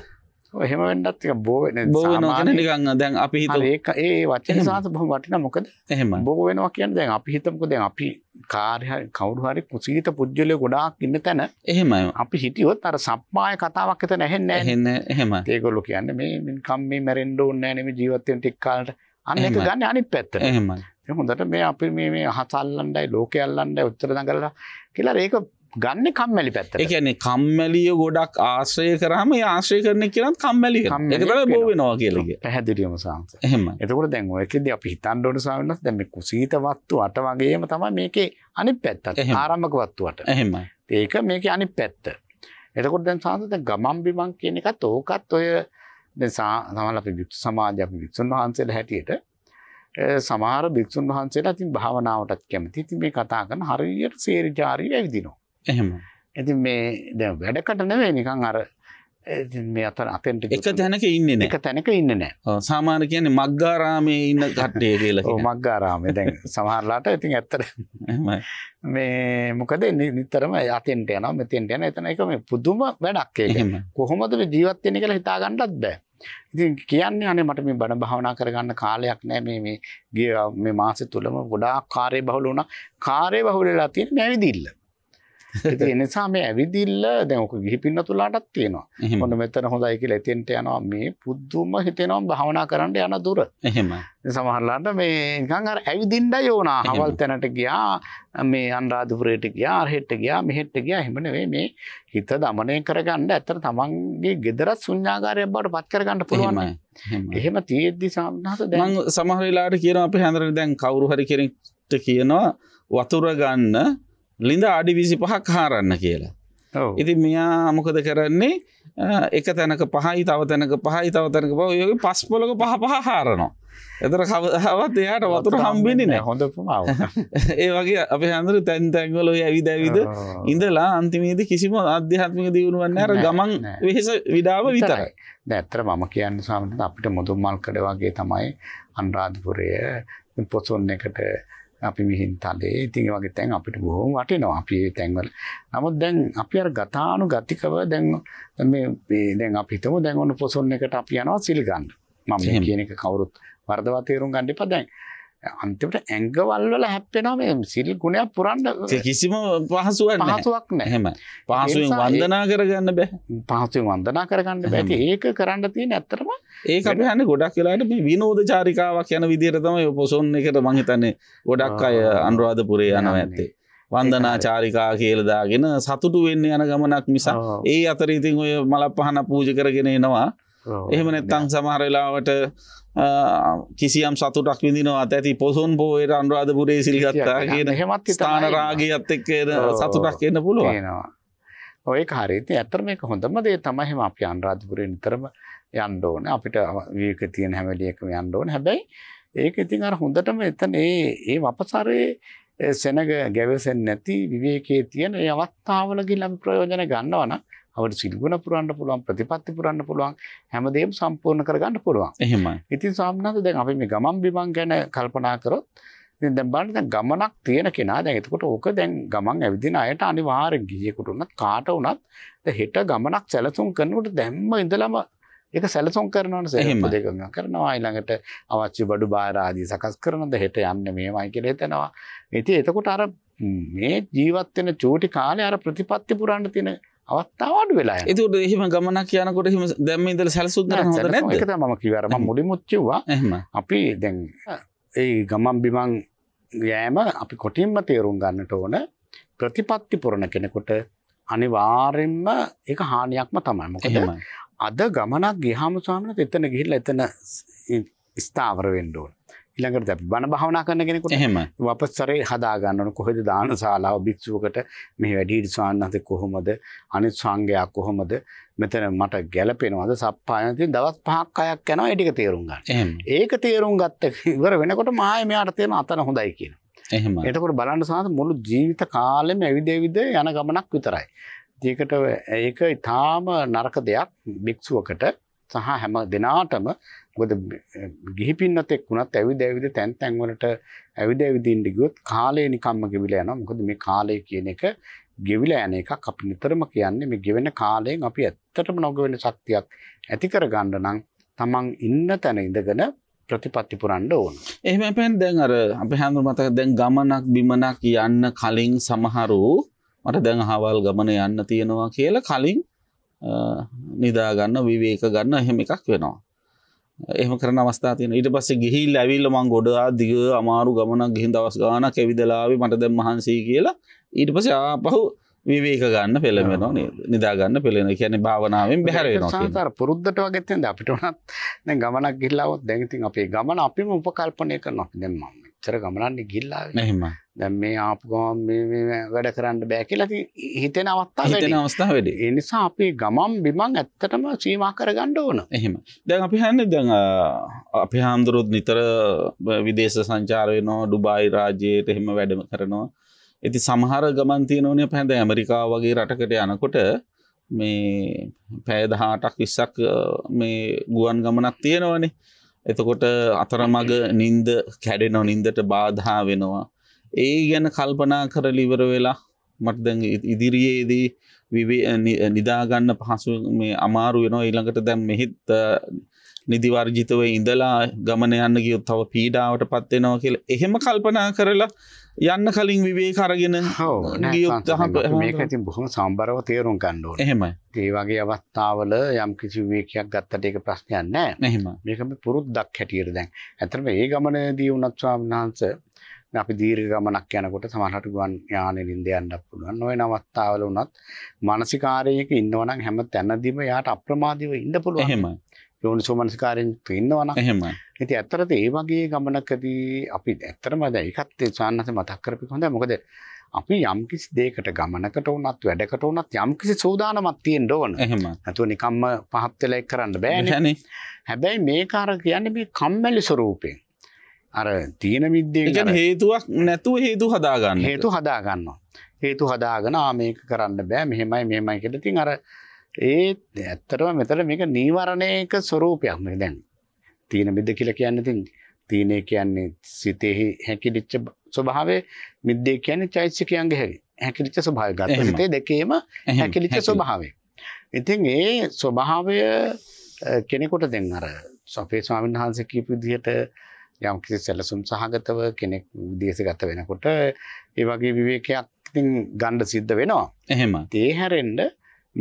එහෙම වෙන්නත් බෝ බෝන නිකන්න දැන් අපි හිත ඒ වචන සාත බහ වටින මොකද එහෙම බෝ වෙනවා කියන්න දැන් අපි හිතමක දැන් අපි කාර්ය කවරු හරි කුසීත පුද්ගලය ගොඩාක් ඉන්න තැන එහෙම අපි හිටියොත් අර සම්මාය කතාවක් එත නැහෙන්න එහන්න එහෙම ඒකොලු කියන්න මේ මින්කම් මේ මැරෙන්ඩෝ නෑනෙම ජීවත්තයෙන් ටික්කාලට අන්න එක ගන්න අනි පැත්ත එහෙමයි හොඳට මේ අපි මේ හතල්ලන්ඩයි ලෝකයල්ලන්ඩ උත්තර දඟලලා කියලා ඒක ගන්න කම්මැලි පැත්ත එකන්නේ කම්මැලිය ගොඩක් ආශ්‍රය කරම ආශ්‍රය කරන කියරත් කම්මැලි එකතල බෝවෙනවා කියලගේ පැහැදිරියම සාන්ස එහම එතකට දැන්ව එකද අපි හිතන්ඩොට සාවන්නස් දැම කුසීත වත්තු අට වගේම තමයි මේකේ අනි පැත්තට ආරම්මක වත්තුවට එහෙම ඒක මේක අනි පැත්ත එතකොට දැන් සාන්සත ගමම්බිමං කියන එකත් ඕකත් ඔය දැන් සමහර අපි වික්ෂ සමාජය අපි වික්ෂුන් වහන්සේලා හැටියට සමහර වික්ෂුන් වහන්සේලා ඉතින් භාවනාවටත් කැමති. ඉතින් මේ කතා කරන හරියට සේරිචාරී ඇවිදිනවා. එහෙම. ඉතින් මේ දැන් වැඩකට නෙවෙයි නිකන් අර මේ අතර අතෙන්ට එක තැනක ඉන්න එක තැනක ඉන්න නෑ සාමාන කියන මක්ගාරාමය ඉන්න කට්ටේ කියල මක්ගාරාමය දැන් සමහරලාට ඉතින් ඇත්තර මේ මොකද නිතරම අතෙන්ට යන මෙතෙන්ට යන එතන එක මේ පුදුම වැඩක් එහෙම කොහොමද ජීවත්වෙන කළ හිතාගන්නත් බෑ ඉතින් කියන්නේ අනේ මට මේ බණ භාවනා කරගන්න කාලයක් නෑ මේ මේ ගිය මේ මාසෙ තුලම ගොඩාක් කාර්ය බහුල වුණා කාර්ය බහුල වෙලා තියෙන නැවිදිල්ල ඇති එනිසා මේ ඇවිදිල්ල දැක ගිහි පින්න තුලාටත් තියෙනවා හොඳ මෙතන හොඳයි කියලා ඇතින්ට යනවා මේ පුද්දුම හිතෙනවා භාවනා කරන්න යන දුර එහෙම සමහරලාට මේ ගංගර ඇවිදින්ඩ යෝනා හවල් තැනට ගියා මේ අන්රාධපුරයට ගියා අහෙට්ට ගියා මෙහෙට්ට ගියා හිමනවේ මේ හිත දමනය කරගන්න ඇතර තමන්ගේ ගෙදරත් සුඥාකාරය බවට පත් කරගන්න පුළුවන්යි එහෙම තියෙද්දි සම්හස දැන් සමහරලාට කියන අප හැඳර දැන් කවරු හරි කෙරෙක්ට කියනවා වතුර ගන්න ලිඳ අඩි විසි පහක් හාරන්න කියලා. ඉති මෙයා මොකද කරන්නේ එක තැනක පහයි තව තැනක පහයි තව තැනක බව යගේ පස්පොලක පහ පහ හාරනවා. එතර කවහවත් එයාට වතුර හම්බිණි නෑ හොඳ *laughs* ඒ වගේ අප හන්දර තැන් තැන්වල ඇවිද ඇවිද ඉඳලා අන්තිමේද කිසිම අධ්‍යාත්මික දියුණුවන්න අර ගමන් වෙහෙස විඩාව විතරයි දැත්තර මම කියන්න සාමට අපිට මුදුම්මල් කඩ වගේ තමයි අන්රාධපුරය පොසොන්න එකට අපි මිහින් තලේ ඉතින් ඒ වගේ තැන් අපිට බොහොම වටිනවා අපි ඒ තැන්වල. නමුත් දැන් අපි අර ගතානුගතිකව දැන් මේ දැන් අපි හිතමු දැන් ඔන්න පොසොන් එකට අපි යනවා සිල් ගන්න. මම කියන එක කවුරුත් වරදවා තේරුම් ගන්න එපා දැන්. අන්තිමට ඇංගවල් වල හැප්පෙනවා මේ සිල් ගුණයක් පුරන්න කිසිම පහසුවක් පහසුවක් නෑ එහෙම පහසුවෙන් වන්දනා කරගන්න බෑ පහසුවෙන් වන්දනා කරගන්න බෑ ඒක කරන්න තියෙන ඇත්තටම ඒක අපි හන්නේ ගොඩක් වෙලාවට මේ විනෝද චාරිකාවක් යන විදිහට තමයි පොසොන් එකට මං හිතන්නේ ගොඩක් අය අනුරාධපුරේ යනවා ඇත්තේ වන්දනා චාරිකා කියලදාගෙන සතුටු වෙන්න යන ගමනක් නිසා ඒ අතර ඉතින් ඔය මල පහන පූජ කරගෙන එනවා එහෙම නැත්තං සමහරලාවට කිසියම් සතුටක් විඳනවත් ඇති පොසොන් බෝයට අන්රාධපුරේ සිල්ගත්තා කියන හෙමත් ස්ථානරාගේත් එක් සතුටක් කියන්න පුළුවනවා. ඔය කාරීති ඇතර මේක හොඳම දේ තමහෙම අපි අන්රාධපුරය නිතරම යන්ඩෝන අපිට වීක තියෙන හැමලියකම යන්ඩෝන හැබැයි ඒක ඉතින් අර හොඳටම එතන ඒ ඒ වපසරයේ සෙනග ගැවසෙන් නැති විවේකයේ තියෙන ඒ අවස්ථාවලගින් ලම් ප්‍රයෝජන ගන්නවන ඔවට සිල්ගුණ පුරන්න පුළුවන් ප්‍රතිපත්ති පුරන්න පුළුවන් හැමදේම් සම්පූර්ණ කරගන්න පුළුවන් එහෙම ඉතින් සාමනාත දැන් අපි මේ ගමන් බිමන් ගැන කල්පනා කරොත් දැබාට දැ ගමනක් තියෙන කෙනා දැතකොට ඕක දැන් ගමන් ඇවිදින අයට අනිවාර ගියකුටුන්නත් කාට වනත් හෙට ගමනක් සැලසුම් කරනට දැම්ම ඉඳලම එක සැලසුම් කරනවන සහෙම දෙකම කරනවා ඊළඟට අවච්චි බඩු බාරාදී සකස් කරනද හෙට යන්න මේමයි කෙලේ තෙනවා ඉති එතකොට අර මේ ජීවත්වෙන චූටි කාලය අර ප්‍රතිපත්ති පුරාන්න තින අවත්තාවඩ වෙලා එතුට එහෙම ගමනක් යනකොට හම දැම ඉදල සැලසුද නැත ම කිවරම මුලිමුච්චවා අපි දැන් ඒ ගමන් බිමන් යෑම අපි කොටින්ම තේරුම් ගන්නට ඕන ප්‍රතිපත්ති පුරණ කෙනෙකුට අනිවාරෙන්ම එක හානියක්ම තමයිම අද ගමනක් ගිහාම ස්වාමනත් එතන ගිහිල්ල එතන ස්ථාවර වෙන්ඩෝන් ඉළඟට දැ බණ භාවනා කරන කෙනෙකුට එහෙම වපස්සරේ හදාගන්නන කොහෙද දාන සාලාව භික්ෂුවකට මේ වැඩිට ස්වාන්නහත කොහොමද අනිත් සංඝයක් කොහොමද මෙතන මට ගැලපෙනවද සප්පායනති දවස් පහක් අයක් යනවා එටික තේරුම් ගන්න ඒක තේරුම් ගත්ත ඉවර වෙනකොට මාය මෙයාට තියෙන අතන හොඳයි කියන එහෙම එතකොට බලන්න සහ මුළු ජීවිත කාලෙම ඇවිදේවිද යන ගමනක් විතරයි. ඒකට ඒක ඉතාම නරක දෙයක් භික්ෂුවකට සහ හැම දෙනාටම ගොද ගිහිපින්නත් එක්ුණත් ඇවි දැවිද තැන් තැන්වලට ඇවි දැවිදින්ට ගියොත් කාලය නිකම්ම ගෙවිලා යනවා. මොකද මේ කාලය කියන එක ගෙවිලා යන එකක් අපි නිතරම කියන්නේ මේ ගෙවෙන කාලයෙන් අපි ඇත්තටම නොගෙවෙන ශක්තියක් ඇති කරගන්න නම් තමන් ඉන්න තැන ඉඳගෙන ප්‍රතිපත්ති පුරන්ඩ ඕන. එහෙම පැන් දැන් අර අප හැඳු මතක දැන් ගමනක් බිමනක් යන්න කලින් සමහරු මට දැන් හවල් ගමන යන්න තියෙනවා කියලා කලින් නිදාගන්න විවේක ගන්න එහෙම එකක් වෙනවා. එහම කරන අවස්ථා තියෙන ඊට පස්සේ ගිහිල් ඇවිල්ල මං ගොඩා දිග අමාරු ගමනක් ගිහින් දවස් ගාන කෙවිදලාවේ මට දැම් මහන්සේ කියලා ඊට පස ආපහු විවේක ගන්න පෙළමෙන නිදාගන්න පෙළෙන කියන භාවනාවෙන් බැහර පුරුද්ධට වගත්තෙන් අපිට වනත් දැ ගමනක් ගිල්ලාවත් දැගතින් අපේ ගමන අපිම උපකල්පනය කරනක් දෙම්ම චර ගමනන්නේ ගිල්ලා නැහෙම දැ මේ ආපුගම වැඩ කරන්න බෑ කියලා හිතෙන අවත්තා හිතෙන අවස්ථාව වැඩේ එනිසා අපි ගමම් බිමන් ඇත්තටම සීමා කරගණ්ඩ ඕන එහෙම දැන් අපි හැන්න දැන් අපි හාමුදුරුත් නිතර විදේශ සංචාරයනෝ ඩුබායි රාජයට එහෙම වැඩම කරනවා ඇති සමහර ගමන්තියනෝනය පැඳ ඇමරිකා වගේ රටකට යනකොට මේ පෑදහාටක් විස්සක් මේ ගුවන් ගමනක් තියෙනවනේ එතකොට අතරමග නින්ද කැඩෙනෝ නින්දට බාධා වෙනවා ඒ ගැන කල්පනා කරලිවර වෙලා මට දැන් ඉදිරියේදී විවේ නිදාගන්න පහසු මේ අමාරු වෙනවා ඊළඟට දැන් මෙහිත් නිදිවර්ජිතව ඉඳලා ගමන යන්න ගියොත් තව පීඩාවට පත්වෙනවා කියලා එහෙම කල්පනා කරලා යන්න කලින් විවේ කරගෙන ගියොත් මේක ඉතින් බොහොම සම්බරව තේරුම් ගන්න ඕනේ. එහෙමයි. ඒ වගේ අවස්ථාවල යම් කිසි විවේකයක් ගත්තට ඒක ප්‍රශ්නයක් නෑ. එහෙම. මේක මේ පුරුද්දක් හැටියට දැන්. ඇත්තටම ඒ ගමනේදී වුණත් ස්වාමීන් වහන්සේ අපි දීර්ඝ ගමනක් යනකොට සමහරට ගුවන් යානෙ නිින්ද යන්නත් පුළුවන්. ওই නවත්තාවල වුණත් මානසිකාරයක ඉන්නවනම් හැම තැනදීම යාට අප්‍රමාදීව ඉන්න පුළුවන්. එහෙම. යෝනිසෝ මානසිකාරයෙන් ඉන්නවනම්. එහෙම. ඉතින් ඇත්තටම ඒ වගේ ගමනකදී අපි ඇත්තටම දැන් ඒකත් ඒ සාන්නස මතක් කරපිට හොඳයි. මොකද අපි යම්කිසි දෙයකට ගමනකට වුණත් වැඩකට වුණත් යම්කිසි සූදානමක් තියෙන්න ඕන. එහෙම. නැතුව නිකම්ම පහත් වෙලා කරන්න බෑනේ. හැබැයි මේක අර කියන්නේ මේ කම්මැලි ස්වරූපයෙන්. අර තියෙන විද්‍යය හේතුවක් නැතුව හේතු හදාගන්න හේතු හදාගන්න හේතු හදාගන මේක කරන්න බෑ මෙහෙමයි මෙමයි කෙටතින් අර ඒ ඇත්තරම මෙතර මේක නීවරණයක ස්වරූපයක් මේ දැන් තියෙන බිද්ධ කියල කියන්න තින් තියනය කියන්නේ සිතෙහි හැකිලිච්ච ස්වභාවේ මිද්දේ කියන්නේ චෛත්‍යකයන්ගේ හැකි හැකිලිච්ච ස්වභාව ගත හිතේ දෙකේම හැකිලිච්ච ස්වභාවේ. ඉතින් ඒ ස්වභාවය කෙනෙකොට දෙන්නර සොපේ ස්වාමීන් වහන්සකීප විදිහට යම් කිසි සැලසුම් සහගතව කෙනෙක් විදේශගත වෙනකොට ඒ වගේ විවේකයක් ඉතින් ගණ්ඩ සිද්ධ වෙනවා. එහෙම. ඒ හැරෙන්න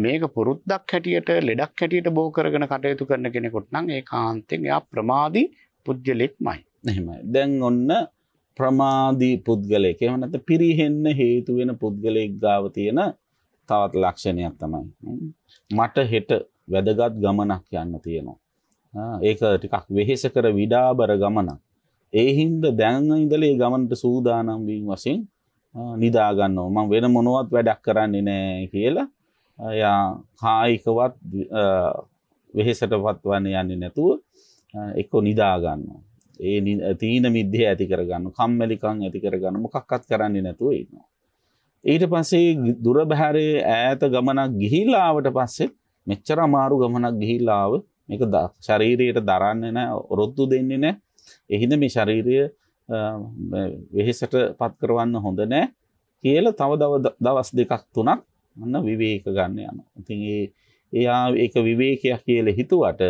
මේක පුරුද්දක් හැටියට ලෙඩක් හැටියට බෝ කරගෙන කටයුතු කරන කෙනෙකුට නම් ඒ කාන්තෙන් එයා ප්‍රමාදී පුද්ගලෙක්මයි. එහෙමයි. දැන් ඔන්න ප්‍රමාදී පුද්ගලයෙක්. එහෙම නැත්නම් පිරිහෙන්න හේතු වෙන පුද්ගලයෙක් ගාව තියෙන තවත් ලක්ෂණයක් තමයි. මට හෙට වැදගත් ගමනක් යන්න තියෙනවා. ඒක ටිකක් වෙහෙස කර විඩාබර ගමනක්. ඒහින්ද දැන් ඉඳලේ ගමන්ට සූදානම්වීම් වසින් නිදාගන්නවා මං වෙන මොනුවත් වැඩක් කරන්නේ නෑ කියලා එයා කායිකවත් වෙහෙසට පත්වන්න යන්නේ නැතුව එක්කො නිදාගන්නවා ඒ තීන මිද්‍යය ඇති කරගන්න කම්මැලිකං ඇති කරගන්න මොකක්කත් කරන්නේ නැතුව ඉන්නවා. ඊට පස්සේ දුරබැහැරේ ඈත ගමනක් ගිහිල්ලාවට පස්සෙත් මෙච්චර අමාරු ගමනක් ගිහිල්ලාව එක ශරීරයට දරන්න නෑ ඔරොත්තු දෙන්නේ නෑ එහිද මේ ශරීරය වෙහෙසට පත් කරවන්න හොඳ නෑ කියල තව දව දවස් දෙකක් තුනක් අන්න විවේක ගන්න යන ඉතින් ඒ එයා ඒක විවේකයක් කියල හිතුවට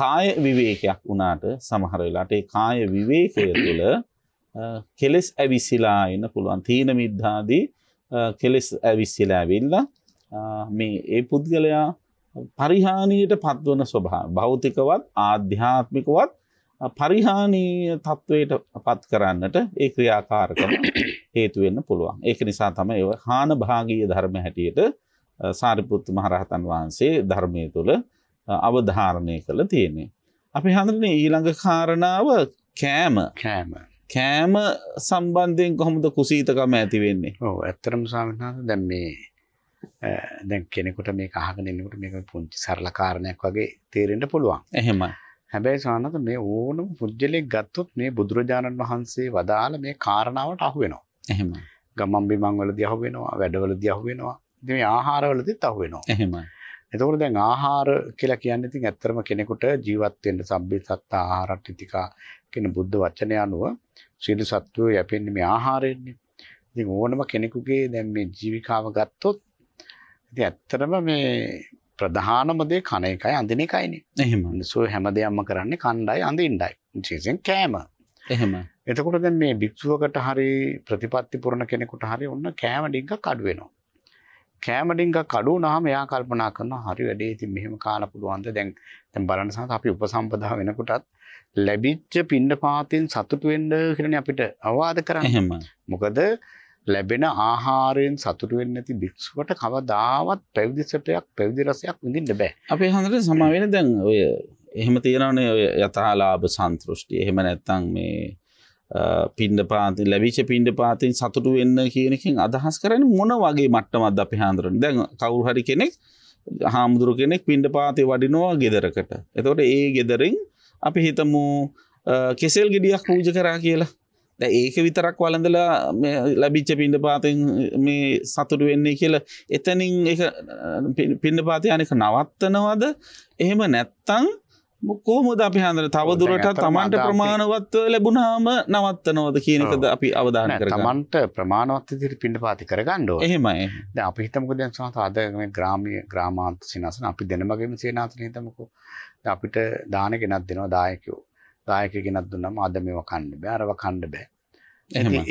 කාය විවේකයක් වුණාට සමහරවෙලාට ඒ කාය විවේකය තුළ කෙලෙස් ඇවිසිලා එන්න පුළුවන් තීන මිද්ධාදී කෙලෙස් ඇවිස්සිලා ඇවිල්ලා මේ ඒ පුද්ගලයා පරිහානියට පත්වන ස්වභා භෞතිකවත් ආධ්‍යාත්මිකවත් පරිහානීය තත්ත්වයට පත් කරන්නට ඒ ක්‍රියාකාරකම හේතු වෙන්න පුළුවන්. ඒක නිසා තමයි ඒ හාන භාගීය ධර්ම හැටියට සාරිපුත්තු මහරහතන් වහන්සේ ධර්මයේ තුල අවධාරණය කළ තියෙන්නේ. අපි හඳුනන්නේ ඊළඟ කාරණාව කෑම. කෑම. කෑම සම්බන්ධයෙන් කොහොමද කුසීතකම ඇති වෙන්නේ? ඔව් ඇත්තටම ස්වාමීන් වහන්සේ දැන් මේ දැන් කෙනෙකුට මේක අහගෙන ඉන්නකොට මේක පුංචි සරල කාරණයක් වගේ තේරෙන්න පුළුවන්. එහෙමයි. හැබැයි සානත මේ ඕනම පුද්ගලයෙක් ගත්තොත් මේ බුදුරජාණන් වහන්සේ වදාළ මේ කාරණාවට අහු වෙනවා. එහෙම. ගමම් බිමන් වලදී අහු වෙනවා, වැඩවලදී අහු වෙනවා. ඉතින් මේ ආහාරවලදීත් අහු වෙනවා. එහෙමයි. එතකොට දැන් ආහාර කියලා කියන්නේ ඉතින් ඇත්තටම කෙනෙකුට ජීවත් වෙන්න සම්බේ සත්ත ආහාරට්ටිතිකා කියන බුද්ධ වචනය අනුව සීල සත්වෝ යැපෙන්නේ මේ ආහාරයෙන්නේ. ඉතින් ඕනම කෙනෙකුගේ දැන් මේ ජීවිකාව ගත්තොත් ඉතින් ඇත්තටම මේ ප්‍රධානම දේ කන එකයි අඳින එකයිනේ. එහෙම. මිනිස්සු හැම දෙයක්ම කරන්නේ කණ්ඩායි අඳින්නයි. විශේෂයෙන් කෑම. එහෙම. එතකොට දැන් මේ භික්ෂුවකට හරි ප්‍රතිපත්ති පුරන කෙනෙකුට හරි ඔන්න කෑම ඩිංගක් අඩු වෙනවා. කෑම ඩිංගක් අඩු වුණාම එයා කල්පනා කරනවා හරි වැඩේ ඉතින් මෙහෙම කාලා පුළුවන්ද දැන් දැන් බලන්න සමහත් අපි උපසම්පදා වෙනකොටත් ලැබිච්ච පින්ඩ පාතෙන් සතුටු වෙන්න කියලානේ අපිට අවවාද කරන්නේ. එහෙම. මොකද ලැබෙන ආහාරයෙන් සතුටු වෙන්නේ නැති භික්ෂුවට කවදාවත් පැවිදි සටයක් පැවිදි රසයක් විඳින්න බෑ. අපේ හඳට සමා වෙන දැන් ඔය එහෙම තියෙනවනේ ඔය යථාලාභ සන්තුෂ්ටි. එහෙම නැත්නම් මේ පින්ඩපාත ලැබිච්ච පින්ඩපාතෙන් සතුටු වෙන්න කියන එකෙන් අදහස් කරන්නේ මොන වගේ මට්ටමක්ද අපේ හඳරන්නේ. දැන් කවුරු හරි කෙනෙක් හාමුදුරු කෙනෙක් පින්ඩපාතේ වඩිනවා ගෙදරකට. එතකොට ඒ ගෙදරින් අපි හිතමු කෙසෙල් ගෙඩියක් පූජ කරා කියලා ද ඒක විතරක් වලඳලා ලබිච්ච පිණ්ඩ පාතෙන් මේ සතුටු වෙන්නේ කියල එතනින් පිණ්ඩ පාති අනෙක නවත්තනවද එහෙම නැත්තං කොහොමද අපි හන්දර තවදුරට තමන්ට ප්‍රමාණවත් ලැබුණාම නවත්තනවද කියනකද අපි අවධාන කර තමන්ට ප්‍රමාණවත් ඉදිරි පිඩ පාති කරගන්නඩ එහෙමයි අපි හිතමක දැන් සහ අදම ග්‍රාමිය ග්‍රාමාන්ත සිනසන අපි දෙනමගේම සේනාතන හිතමකු අපිට දාන ගෙනත් දෙනවා දායකෝ දායක කෙනක් දුන්නම අද මේව කන්න බෑ අරව කන්න බෑ.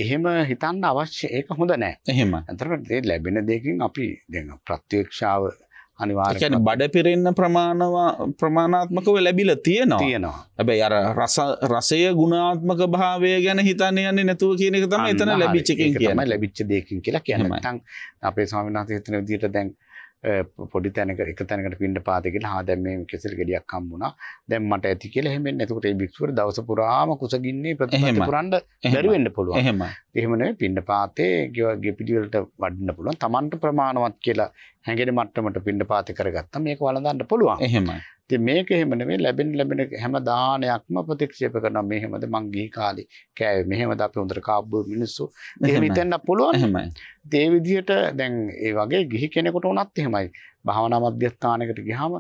එහෙම හිතන්න අවශ්‍ය ඒක හොඳ නෑ. එහෙම. අතරට ඒ ලැබෙන දෙයකින් අපි දැන් ප්‍රත්‍යක්ෂාව අනිවාර්යයෙන් බඩ පිරෙන්න ප්‍රමාණව ප්‍රමාණාත්මකව ලැබිලා තියෙනවා. තියෙනවා. හැබැයි අර රස රසය ගුණාත්මක භාවය ගැන හිතන්න යන්නේ නැතුව කියන එක තමයි එතන ලැබිච්ච එකකින් කියන්නේ. ලැබිච්ච දෙයකින් කියලා කියන්නේ. නැත්නම් අපේ ස්වාමීන් වහන්සේ හිතන විදිහට දැන් පොඩි තැනක එක තැනකට පින්ඩ පාත කියලා හා දැන් මේ කෙසෙල් ගෙඩියක් හම්බුණා දැන් මට ඇති කියලා එහෙම වෙන්නේ එතකොට ඒ භික්ෂුවට දවස පුරාම කුසගින්නේ ප්‍රතිපත්ති පුරන්න බැරි වෙන්න පුළුවන් එහෙමයි එහෙමනේ පින්න පාතේ ගෙපිටිවලට වඩන්න පුළුවන් තමන්ට ප්‍රමාණවත් කියලා හැඟෙන මට්ටමට පින්න පාති කරගත්තම මේක වළඳන්න පුළුවන් එහෙම ඉතින් මේක එහෙම නෙමෙයි ලැබෙන ලැබෙන හැම දානයක්ම ප්‍රතික්ෂේප කරනවා මෙහෙමද මං ගිහි කාලේ කෑවේ මෙහෙමද අපි හොඳට කාබ්බු මිනිස්සු එහෙම හිතන්න පුළුවන් එහෙමයි ඒ විදිහට දැන් ඒ වගේ ගිහි කෙනෙකුට උනත් එහෙමයි භාවනා මධ්‍යස්ථානයකට ගියාම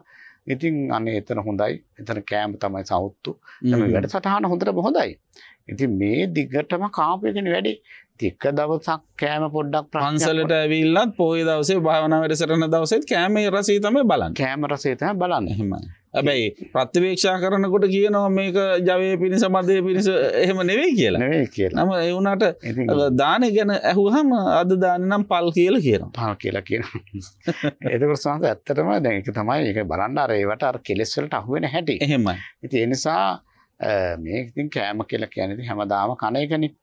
ඉතින් අනේ එතන හොඳයි එතන කෑම තමයි සවුත්තු තමයි වැඩසටහන හොඳට හොඳයි ඉති මේ දිගටම කාපයකෙන වැඩි තික්ක දවසක් කෑම පොඩ්ඩක් ප්‍රහන්සලට ඇවිල්ලත් පොහ දවසේ භාවන වැඩසරන දවසෙත් කෑම රසීතම බලන් කෑම රසේතම බලන්න එහෙම ඇබැයි ප්‍රත්තිවේක්ෂා කරනකොට කියනවා මේක ජවය පිණිස මදය පිණිස එහෙම නෙවේ කියලා කියනම එවුනාට දාන ගැන ඇහුහම අද දානනම් පල් කියල කියන පල් කියලා කියන එතකට සහ ඇත්තටම දැක තමයි එක බලන්ඩ අරේවට අර කෙලෙස්වලට අහුවෙන හැටි එහෙම ඉති එනිසා මේකතින් කෑම කියලා කියනෙති හැමදාම කණයකන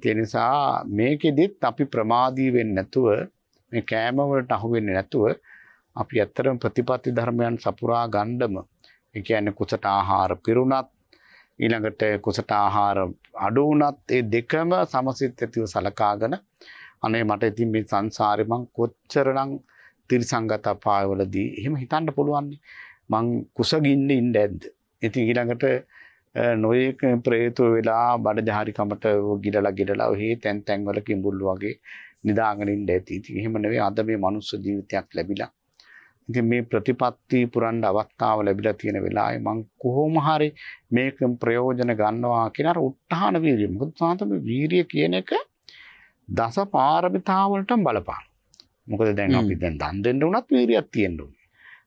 තිනිසා මේකෙදෙත් අපි ප්‍රමාදී වෙන්න නැතුව මේ කෑමවලට අහුවෙන්න නැතුව අපි ඇත්තරම ප්‍රතිපත්ති ධර්මයන් සපුරා ගණ්ඩම එක ඇන්න කුසට ආහාර පිරුණත් ඊළඟට කුසට ආහාර අඩුවනත් ඒ දෙකම සමසිත් ඇතිව සලකාගන අනේ මට ඉතින් මේ සංසාරමං කොච්චරනං තිරිසංගත පායවලදී එහෙම හිතන්න පුළුවන්නේ මං කුසගින්න ඉන්ඩ ඇද්ද ඉතින් ඊළඟට නොයෙක් ප්‍රේතු වෙලා බඩජහරිකමට ගිරලා ගිරලා ඔහේ තැන් තැන්වල කිඹුල් වගේ නිදාගෙන ඉන්න ඇති. ඉතින් එහෙම නෙවෙයි අද මේ මනුස්ස ජීවිතයක් ලැබිලා. ඉතින් මේ ප්‍රතිපත්ති පුරන්න අවස්ථාව ලැබිලා තියෙන වෙලාවේ මං කොහොම හරි මේකෙන් ප්‍රයෝජන ගන්නවා කියන අර උත්හාන වීර්යය. මොකද සාතම වීර්ය කියන එක දස පාරමිතාවලටම බලපාන. මොකද දැන් අපි දැන් දන් දෙන්න උනත් වීරියක් තියෙන්න ඕනේ.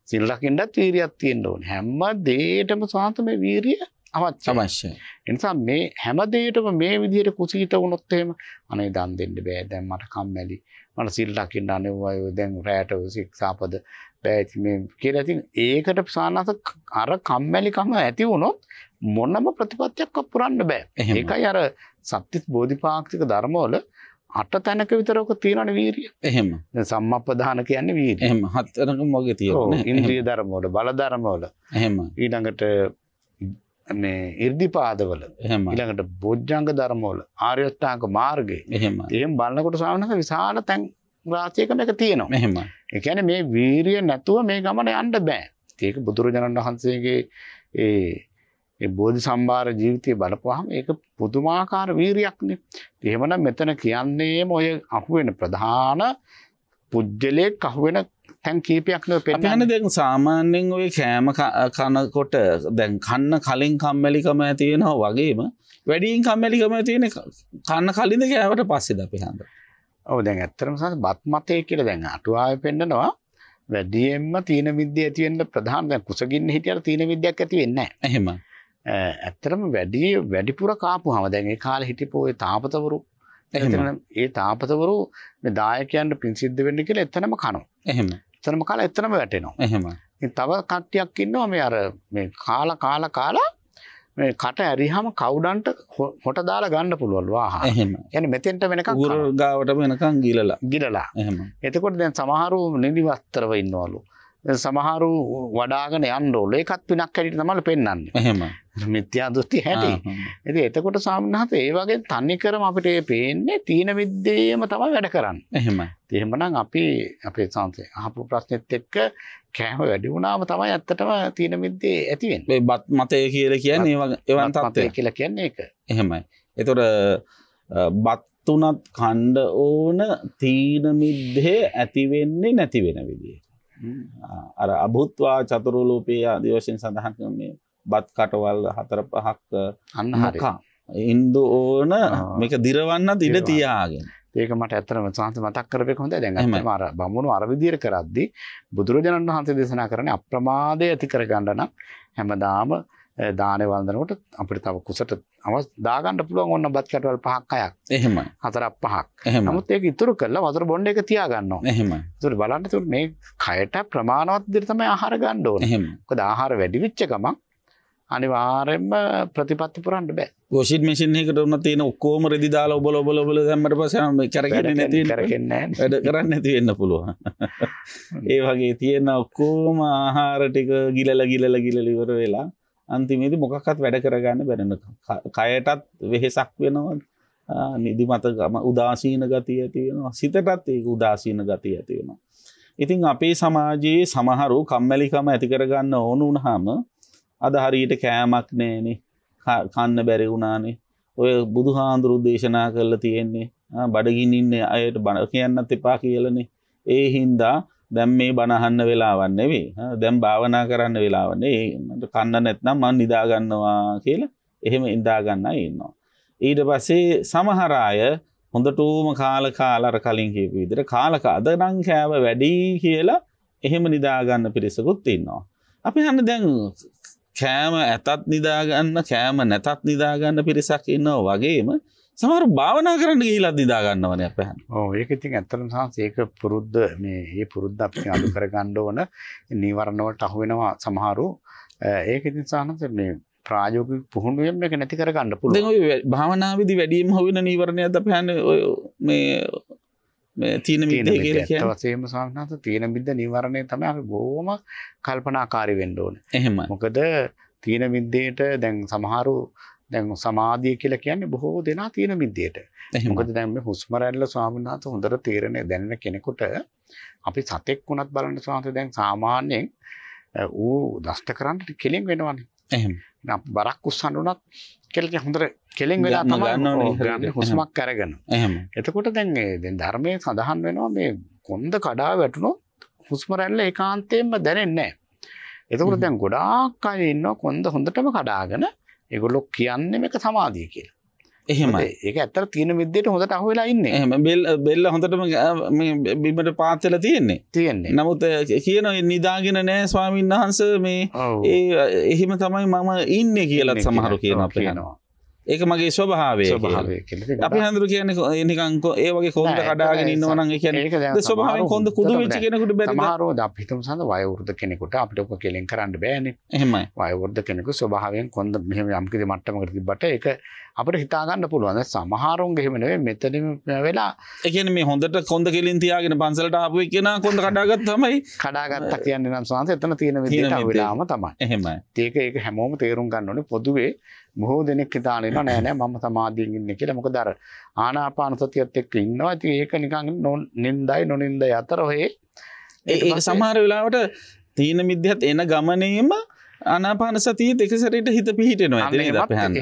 සිල් රකින්නත් වීරියක් තියෙන්න ඕනේ. හැම දෙයකටම සාතම වීරිය අවශ්‍ය එනිසා මේ හැමදේටම මේ විදියට කුසීත වුණොත් එහෙම අනේ දන් දෙන්න බෑ දැන් මට කම්මැලි මට සිල් ලකින්න අනිවාර්යව දැන් රැට ශික්ෂාපද බෑ මේ කියලා ඉතින් ඒකට සානස අර කම්මැලිකම ඇති වුණොත් මොනම ප්‍රතිපත්තියක් පුරන්න බෑ ඒකයි අර සත්‍තිස් බෝධිපාක්ෂික ධර්මවල අට තැනක විතරක තියෙනන වීරිය එහෙම සම්මප්පදාන කියන්නේ වීරිය එහෙම හතරක මොගේ තියෙන ඉන්ද්‍රිය ධර්මවල බල ධර්මවල එහෙම ඊළඟට මේ ඉර්දිපාදවල ඉළඟට බොජ්ජංග ධර්මෝල ආර්යෂ්ඨාක මාර්ගය එහම බලන්නකොට සාවනක විශාල තැන් රාශයකම එක තියෙනවා මෙහෙම එකැන මේ වීරිය නැතුව මේ ගමන අන්ඩ බෑ ඒක බුදුරජාණන් වහන්සේගේ ඒ බෝධි සම්බාර ජීවිතය බලපුහම ඒක පුදුමාකාර වීරයක්න එහෙමන මෙතන කියන්නේ ඔය අහුවෙන ප්‍රධාන පුද්ගලයෙක් අහුවෙන හැන් කීපයක් පෙටන දෙ සාමාන්‍යෙන් ඔය කෑම කනකොට දැන් කන්න කලින් කම්මැලිකම ඇතියෙනවා වගේම වැඩීන් කම්මැලිකම තියෙන කන්න කලින්ද කෑවට පස්සෙද පිහඳ ඔව දැන් ඇත්තරම සහ බත්මතය කියල දැන් අටුවාය පෙන්ඩනවා වැඩියෙන්ම තියන විද්‍ය ඇතිවෙන්ට ප්‍රධාන දැ කුසගින්න හිටියට තියන විද්‍යක් ඇති වෙන්න එහෙම ඇත්තරම වැඩිය වැඩිපුර කාපු හම දැන්ගේ කාල හිටිපෝය තාපතවරු එතන ඒ තාපතවරු දායකයන්ට පින් සිද්ධ වෙන්න කියලා එතනම කනවා එහෙම එතනම කාලා එතනම වැටෙනවා එහෙම තව කට්ටියක් ඉන්නවා මේ අර මේ කාලා කාලා කාලා මේ කට ඇරිහම කවුඩන්ට හොට දාලා ගන්න පුළුවන් වාහ යන මෙතෙන්ට වෙනක ගුරගාවට වෙනකං ගිලලා ගිලලා එතකොට දැන් සමහරු නිදිවස්තරව ඉන්නවලු සමහරු වඩාගෙන යන්න ඕල ඒකත් පිනක් හැටියට තමයි පෙන්වන්නේ. එහෙම. *laughs* මිත්‍යා දෘෂ්ටි හැටි. ඉතින් එතකොට සාමනහත ඒ වගේ තනි කරම අපිට ඒ පේන්නේ තීන විද්‍යෙම තමයි වැඩ කරන්නේ. එහෙම. එහෙමනම් අපි අපේ සංසය අහපු ප්‍රශ්නෙත් එක්ක කෑම වැඩි වුණාම තමයි ඇත්තටම තීන විද්‍යේ ඇති වෙන්නේ. මේ බත් මතය කියලා කියන්නේ ඒ වගේ එවන් තත්ත්වය කියලා කියන්නේ ඒක. එහෙමයි. ඒතොර බත් තුනත් කණ්ඩ ඕන තීන මිද්දේ ඇතිවෙන්නේ නැති වෙන විදිහ. අර අභූත්වා චතුරුලූපය අධිවශයෙන් සඳහන් මේ බත් කටවල් හතර පහක් අන්නහකා. ඉන්දු ඕන මේක දිරවන්න ඉඩ තියාගෙන. ඒක මට ඇතරම සහන්ස මතක් කරපෙ හොඳ දැන් මර බමුණු අරවිදිර කරද්දි බුදුරජාණන් වහන්සේ දේශනා කරන අප්‍රමාදය ඇති කරගන්න නම් හැමදාම දානය වන්දනකොට අපිට තව කුසට අවස් දාගන්න පුළුවන් ඔන්න බත් කැටවල් පහක් අයක් එහෙම හතරක් පහක් නමුත් ඒක ඉතුරු කරලා වතුර බොන්්ඩ එක තියාගන්නවා එහෙම තුර බලන්න තුර මේ කයට ප්‍රමාණවත් දිරිතම ආහාර ගණ්ඩ ඕන එහෙමක ආහාර වැඩි විච්ච ගමක් අනිවාරෙන්ම ප්‍රතිපත්ති පුරන්ට බෑ ගෝෂි මිසින් එකට න තියෙන ඔක්කෝම රෙදි දාලා ඔබල ඔබල බල දැමට පස කරගෙන නැති කරන්න වැඩ කරන්න ඇතිවෙන්න පුළුවන් *laughs* ඒ වගේ තියෙන ඔක්කෝම ආහාර ටික ගිලල ගිලල ගිලලිවර වෙලා අන්තිමේදී මොකක්වත් වැඩ කරගන්න බැරෙන කයටත් වෙහෙසක් වෙනවා නිදිමත උදාසීන ගතිය ඇති වෙනවා සිතටත් ඒක උදාසීන ගතිය ඇති වෙනවා ඉතින් අපේ සමාජයේ සමහරු කම්මැලිකම ඇති කරගන්න ඕන වුණාම අද හරියට කෑමක් නෑනේ කන්න බැරි වුණානේ ඔය බුදුහාන්දුරු දේශනා කරලා තියෙන්නේ බඩගිනින්න අයට බණ කියන්නත් එපා කියලනේ ඒ හින්දා දැම් මේ බණහන්න වෙලාවන්න වේ දැම් භාවනා කරන්න වෙලාවන්නේ කන්න නැත්නම් මන් නිදාගන්නවා කියලා එහෙම ඉදාගන්න ඉන්නවා. ඊට පස්සේ සමහරාය හොඳටූම කාල කාලර කලින් කියපු විදිර කාලක අදරං කෑව වැඩි කියලා එහෙම නිදාගන්න පිරිසකුත් ඉන්නවා. අපි හන්න දැන් කෑම ඇතත් නිදාගන්න කෑම නැතත් නිදාගන්න පිරිසක් ඉන්නවා වගේම සමහර භාවනා කරන්න ගිහිලත් දිදා ගන්නවන පැහන් ඕ ඒක ඉතින් ඇත්තටම සාංශ ඒක පුරුද්ද මේ ඒ පුරුද්ද අපි අඳු කරගන්න ඕන නීවරණ වලට අහු වෙනවා සමහරු ඒක ඉතින් සාංශ මේ ප්‍රායෝගික පුහුණුවෙන් මේක නැති කරගන්න පුළුවන් දැන් ඔය භාවනාවේදී වැඩිම හොයන නීවරණයක්ද අපි හන්නේ ඔය මේ තියන වසේම සංහත තියෙන බිද්ධ නිවරණය තම අපි බෝම කල්පනාකාරි වෙන්ඩෝන එහෙම මොකද තියෙන විද්දයට දැන් සමහරු දැන් සමාධිය කියලා කියන්නේ බොහෝ දෙනා තියෙන විදියට. මොකද දැන් මේ හුස්ම රැල්ල ස්වාමීනාත හොඳට තේරෙන දැනෙන කෙනෙකුට අපි සතෙක් වුණත් බලන්න ස්වාමීත දැන් සාමාන්‍යයෙන් ඌ දෂ්ට කරන්න කෙලින් වෙනවනේ. එහෙම. බරක් උස්සන්න උනත් කෙලින් හොඳට කෙලින් වෙලා තමයි හුස්මක් අරගෙන. එහෙම. එතකොට දැන් දැන් ධර්මයේ සඳහන් වෙනවා මේ කොන්ද කඩා වැටුණොත් හුස්ම රැල්ල ඒකාන්තයෙන්ම දැනෙන්නේ නැහැ. එතකොට දැන් ගොඩාක් අය ඉන්නවා කොන්ද හොඳටම කඩාගෙන ඒගොල්ලොක් කියන්නේ මේක සමාධිය කියලා. එහෙම ඒක ඇත්තට තියෙන විද්‍යට හොඳට අහුවෙලා ඉන්නේ. එහෙම බෙල්ල බෙල්ල හොඳටම මේ බිමට පාත් වෙලා තියෙන්නේ. තියෙන්නේ. නමුත් කියන නිදාගෙන නෑ ස්වාමීන් වහන්සේ මේ ඒ එහෙම තමයි මම ඉන්නේ කියලා සමහරු කියනවා අපේ කියනවා. ඒක මගේ ස්වභාවේ අපි හඳුර කියන නිකංක ඒ වගේ කොන්ද කඩාගෙන ඉන්නවන කියන ස්වභාව කොඳ කුඩු වෙච්ච කෙනෙකුට බැරෝ අපිටම සඳ වයවෘද කෙනෙකුට අපිට ඔක කෙලින් කරන්න බෑන එහම වයවෘද කෙනෙකු ස්වභාවයෙන් කොඳ මෙහම යම්කිද මට්ටමකර තිබට එක අපට හිතාගන්න පුළුවන්ද සමහරුන් ගෙමනේ මෙතනම වෙලා එකන මේ හොඳට කොඳ කෙලින් තියාගෙන පන්සලට ආපු කියෙන කොඳ කඩාගත් තමයි කඩාගත්ත කියන්න නම් සහන්ස එතන තියෙන වෙලාම තමයි එහෙම ඒක ඒක හැමෝම තේරුම් ගන්නන පොදුවේ බොහෝ දෙනෙක් හිතාන ඉන්නවා නෑ නෑ මම සමාධියෙන් ඉන්නේ කියලා. මොකද අර ආනාපාන සතියත් එක්ක ඉන්නවා. ඉතින් ඒක නිකන් නින්දයි නොනින්දයි අතර ඔහේ ඒක සමහර වෙලාවට තීන මිද්‍යත් එන ගමනේම අනාපාන සතිය දෙකසරට හිත පිහිටනවා එහෙමත්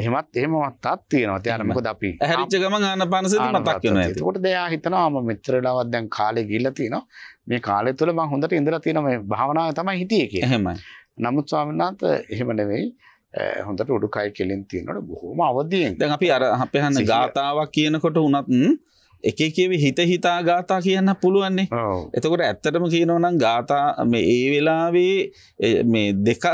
එහෙමත් එහෙමත් අත් තියෙනවා තියනමකද අපි හරිච්ච ගම ආනපාන සති මතක් වෙනවා කොට දෙයා හිතනවා මම මිත්‍රලාවත් දැන් කාලේ ගිහිල්ලා තිනවා මේ කාලය තුළ මම හොඳට ඉඳලා තියෙනවා මේ භාවනාව තමයි හිටියේ කියලා එහෙමයි නමුත් ස්වාමීන් වහන්සේ එහෙම නෙවෙයි හොඳට උඩුකයි කෙලින් තියෙනට බොහොම අවදියෙන් දැන් අපි අර අපහන්න ගාතාවක් කියනකොට උනත් එක කියව හිත හිතා ගාතා කියන්න පුළුවන්නේ එතකොට ඇත්තටම කියනවනම් ගාතා ඒ වෙලාවේ මේ දෙක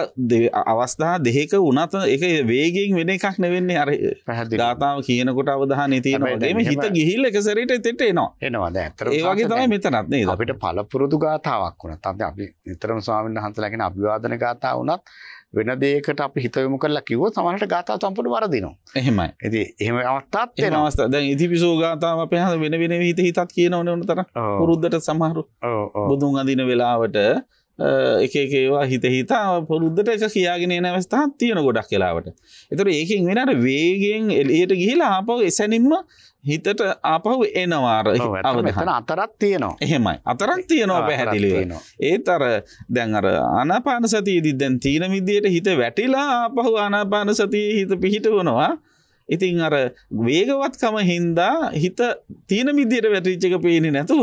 අවස්ථා දෙහෙක උනත එක වේගෙන් වෙන එකක් නෙවෙන්නේ අර පැහදි ගාතාව කියනකොට අවධාන තියනවාදම හිත ගිහිල්ල එක සරට තෙට එනවා එනවාද ඇතර ඒවගේ තමයි මෙතනත් අපිට පලපුරුදු ගාතාවක් වුණ තද අපි නිතරම ස්වාමීන් හන්සලගෙන අභිවාදන ගාතා වනත් වෙන දේකට අපි හිතවමු කරලා කිවෝ සමහට ගාතා සම්පට වරදිනවා එහෙමයි ඇති එහෙම අවස්ථාත් එන අවස්ථා දැන් ඉතිපිසෝ ගාතාව අපේ වෙන වෙන හිත හිතත් කියන ඕන ඕන තර පුරුද්දට සමහරු බුදුන් අඳින වෙලාවට එක ඒවා හිත හිතා පොරුද්දට එක කියාගෙන නැවස්ථහත් තියෙන ගොඩක් කියලාවට. එතර ඒකින් වෙනට වේගෙන් එලියට ගිහිලා ආපව එසැනින්ම හිතට ආපහු එනවාර අවධන අතරත් තියනවා එහෙමයි අතරක් තියනවා පැහැදිලිවෙන. ඒත් අර දැන්ර අනපාන සතිය දිදැන් තීන විදියට හිත වැටිලා ආපහු අනාපාන සතිය හිත පිහිට වනවා ඉතින් අර වේගවත්කම හින්දා හිත තියෙන මිදිර වැටිච්චක පේනෙ නැතුව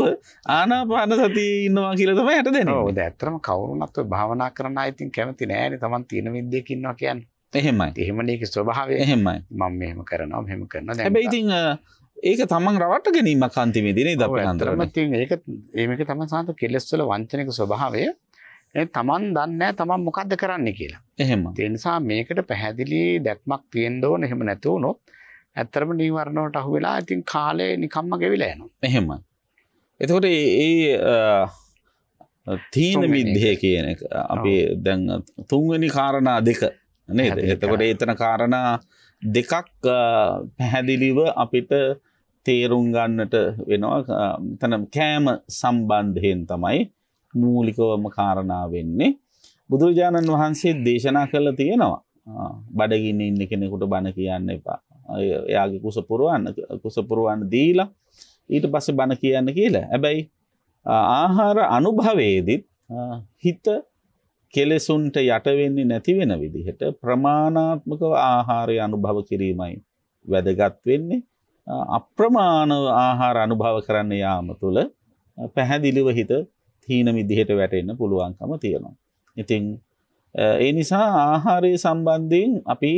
ආනාපාන සති ඉන්නවා කියලතම ඇයට දෙන ෝද ඇතරම කවරුනත්ව භාවනා කරන ඉතින් කැමති නෑන තමන් තියෙන විද්‍යකින්නවා කියන්න එහෙමයි එහෙමනක ස්වභාවය එහෙමයි මං මෙහෙම කරනවා හෙම කරන හැබ ඉතින් ඒක තමන් රවට ගැනීම කන්තිමේදිනේ ද අන්තරම ඒක ඒක තම සාත කෙලෙස්වල වංචනක ස්වභාවය තමන් දන්න තමන් මොකක්ද කරන්න කියලා එහෙම තිනිසා මේකට පැහැදිලි දැක්මක් තියෙන්දෝ එහෙම නැතුව නොත් ඇත්තරම නීවරණවට අහු වෙලා ඉතින් කාලය නිකම්ම ගෙවිලෑනු එහෙම එතකොට ඒ තීන විද්ධය කියන එක අපි දැන් තුන්වැනි කාරණා දෙක නේද එතකොට එතන කාරණා දෙකක් පැහැදිලිව අපිට තේරුම් ගන්නට වෙනවා තනම් කෑම සම්බන්ධයෙන් තමයි මූලිකවම කාරණා වෙන්නේ බුදුරජාණන් වහන්සේ දේශනා කළ තියෙනවා බඩගින්න ඉන්න කෙනෙකුට බණ කියන්න එපා එයාගේ කුස පුරුවන්න කුස පුරුවන්න දීලා ඊට පස්සේ බණ කියන්න කියලා හැබැයි ආහාර අනුභවයේදීත් හිත කෙලෙසුන්ට යටවෙන්නේ නැති වෙන විදිහට ප්‍රමාණාත්මකව ආහාරය අනුභව කිරීමයි වැදගත් වෙන්නේ අප්‍රමාණව ආහාර අනුභව කරන්න යාම තුළ පැහැදිලිව හිත හීන විදිහට වැටෙන්න පුළුවන්කම තියෙනවා. ඉතිං ඒ නිසා ආහාරය සම්බන්ධයෙන් අපි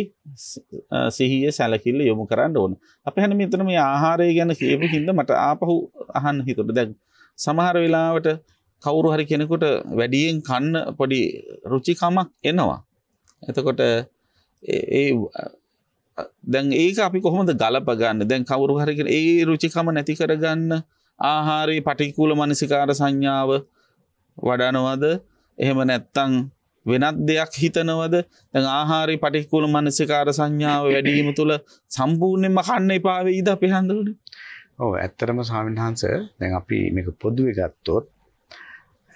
සිහිය සැලකිල්ල යොමු කරන්න ඕන. අප හැන මිතරම ආහාරය ගැන කියපු හිද මට ආපහු අහන්න හිතුට දැක් සමහර වෙලාවට කවුරු හරි කෙනෙකුට වැඩියෙන් කන්න පොඩි රුචිකමක් එනවා. එතකොට දැන් ඒක අපි කොහොමද ගලපගන්න දැන් කවුරු හරිගෙන ඒ රුචිකම නැති කරගන්න ආහාරයේ පටිකූල මනසිකාර සංඥාව වඩනවද එහෙම නැත්තං වෙනත් දෙයක් හිතනවද තැන් ආහාරි පටික්කුල මනසිකාර සංඥාව වැඩීම තුළ සම්පූර්ණයම කන්න එපාවෙයිද පිහන්දුවට ඕ ඇත්තරම සාමින්හන්ස දැන් අපි මේක පොදුව ගත්තොත්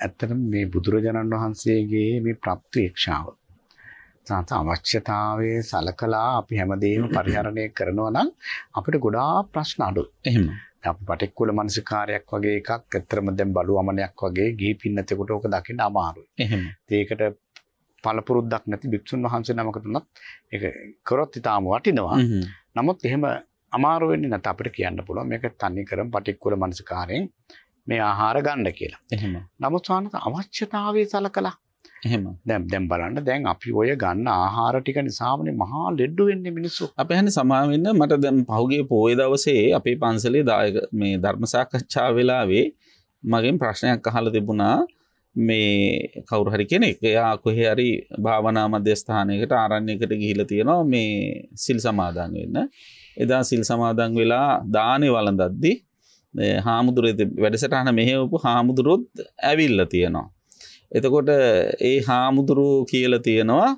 ඇත්තට මේ බුදුරජාණන් වහන්සේගේ මේ ප්‍රප්තිේක්ෂාව සාත අවශ්‍යතාවය සලකලා අපි හැමදේම පරිහරණය කරනවා නම් අපිට ගොඩා ප්‍රශ්න අඩු එහෙම අපි පටෙක්කුල මනසිකාරයක් වගේ එකක් ඇත්තරම දැන් බලුවමනයක් වගේ ගිහි පින්නතෙකුට ඕක දකින්න අමාරුයි. එහෙම. ඒකට පළපුරුද්දක් නැති භික්ෂුන් වහන්සේ නමකට උනත් ඒක කරොත් ඊටාම වටිනවා. නමුත් එහෙම අමාරු වෙන්නේ නැත අපිට කියන්න පුළුවන්. මේක තනි කරම පටෙක්කුල මනසිකාරයෙන් මේ ආහාර ගන්න කියලා. එහෙම. නමුත් සානත අවශ්‍යතාවය සලකලා දැම් දැම් බලන්න දැන් අපි ඔය ගන්න ආහාර ටික නිසාමන මහා ලෙඩ්ඩු වෙන්න මිනිස්සු අප හැන සමාවෙන්න මට දැම් පහුගේ පෝය දවසේ අපේ පන්සලේ දායක මේ ධර්මසාකච්ඡා වෙලාවේ මගෙන් ප්‍රශ්නයක් අහල තිබුණා මේ කවුරු හරි කෙනෙක් එයා කොහෙ හරි භාවනා මධ්‍යස්ථානයකට ආරණ්‍යකට ගිහිල තියෙනවා මේ සිල් සමාධන් වෙන්න එදා සිල් සමාදන් වෙලා දානය වලඳද්දි හාමුදුරේ වැඩසටහන මෙහෙවපු හාමුදුරුත් ඇවිල්ල තියෙනවා එතකොට ඒ හාමුදුරුව කියල තියෙනවා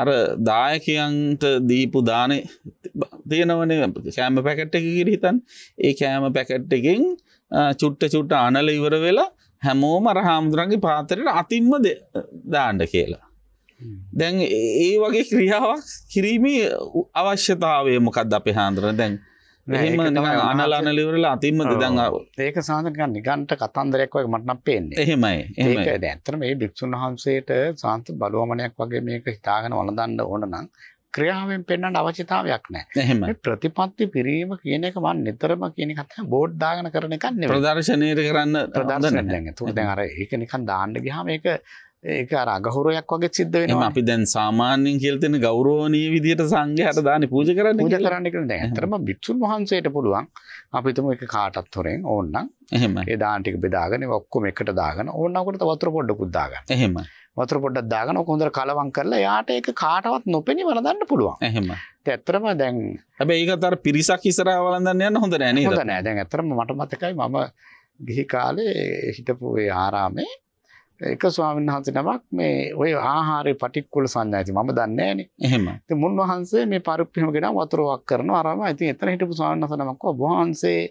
අර දායකයන්ට දීපු දානය තියෙනවන කෑම පැකට් එක කිරිහිතන් ඒ කෑම පැකට් එකෙන් චුට්ට චුට්ට අනල ඉවර වෙලා හැමෝම අර හාමුදුරන්ගේ පාතරයට අතින්ම දාණ්ඩ කියලා. දැන් ඒ වගේ ක්‍රියාවක් කිරීමේ අවශ්‍යතාවය මොකක්ද අපේ හාන්දුර දැන් අනලාන ලිවරල අතිම දඟ ඒක සාධක නිගන්ට කතන්දරයක්වයි මටනම් පේන්නේ එහෙමයි ඒ ඇත්තර මේ භික්‍ෂන් වහන්සේට සාන්ත බලුවමනයක් වගේ මේක හිතාගෙන වලදන්න ඕන නම් ක්‍රියාවෙන් පෙන්න්නට අවචතාවයක් නෑ එහෙම ප්‍රතිපත්ති පිරීම කියන එක වන් නිතරම කියන කත බෝඩ් දාගන කරන එකන්න ප්‍රදර්ශනයට කරන්න ප්‍රදර්ශන තුර දැ අර ඒක නිකන් දාන්න ගහම එක ඒක අගහුරයක් වගේ සිද්ධ වෙන අපි දැන් සාමාන්‍යෙන් කියල්තෙන ගෞරෝණී විදිට සංඝහට දාන පූජ කරන්න පූජ කරන්නකන ඇතරම බික්‍ෂුන් වහන්සේට පුළුවන් අපිතුම එක කාටත් හොරෙන් ඕන්න එහම ඒදාන්ටික බෙදාගෙන ඔක්කොම එකට දාගෙන ඕන්නකට වතුර පොඩ්ඩ කුද්දාග එහෙම වතුර පොඩ්ඩක් දාගෙන කොඳර කලවන් කරලා යාට ඒක කාටවත් නොපෙනි වලදන්න පුළුවන් එහෙම ඇත්තරම දැන් හැබ ඒකතර පිරිසක් ඉසර වලදන්න යන්න හොඳ නෑන හොඳ නෑ දැන් ඇතරම මට මතකයි මම ගිහි කාලේ හිටපු ආරාමේ එක ස්වාමීන් වහන්සේ නමක් මේ ඔය ආහාරය පටික්කුල සංඥා ඇති මම දන්නේ නැහනේ. එහෙම. ඉතින් මුන් වහන්සේ මේ පරිප්පෙම ගෙන වතුර වක් කරනවා අරම ඉතින් එතන හිටපු ස්වාමීන් වහන්සේ නමක් ඔබ වහන්සේ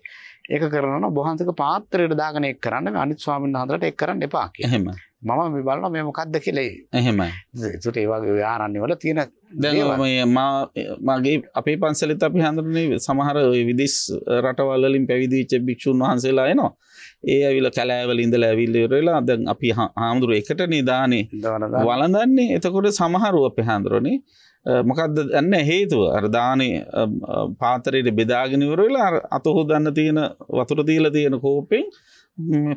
ඒක කරනවා නම් වහන්සේක පාත්‍රයට දාගෙන ඒක කරන්න අනිත් ස්වාමීන් වහන්සේලාට ඒක කරන්න එපා කියලා. එහෙම. මම මේ බලන මේ මොකක්ද කියලා එහෙමයි ඒකට ඒ වගේ ආරණ්‍ය වල තියෙන දැන් මේ මගේ අපේ පන්සලෙත් අපි හඳුනන්නේ සමහර විදේශ රටවල් වලින් පැවිදි වෙච්ච භික්ෂුන් වහන්සේලා එනවා ඒ ඇවිල්ලා කැලෑවල ඉඳලා ඇවිල්ලා ඉවර වෙලා දැන් අපි හාමුදුරු එකට නිදානේ වළඳන්නේ එතකොට සමහරව අපේ හාමුදුරනේ මොකක්ද දන්න හේතුව අර දානය පාතරයට බෙදාගෙන ඉවර වෙලා අත හොදන්න තියෙන වතුර දීලා තියෙන කෝපෙන්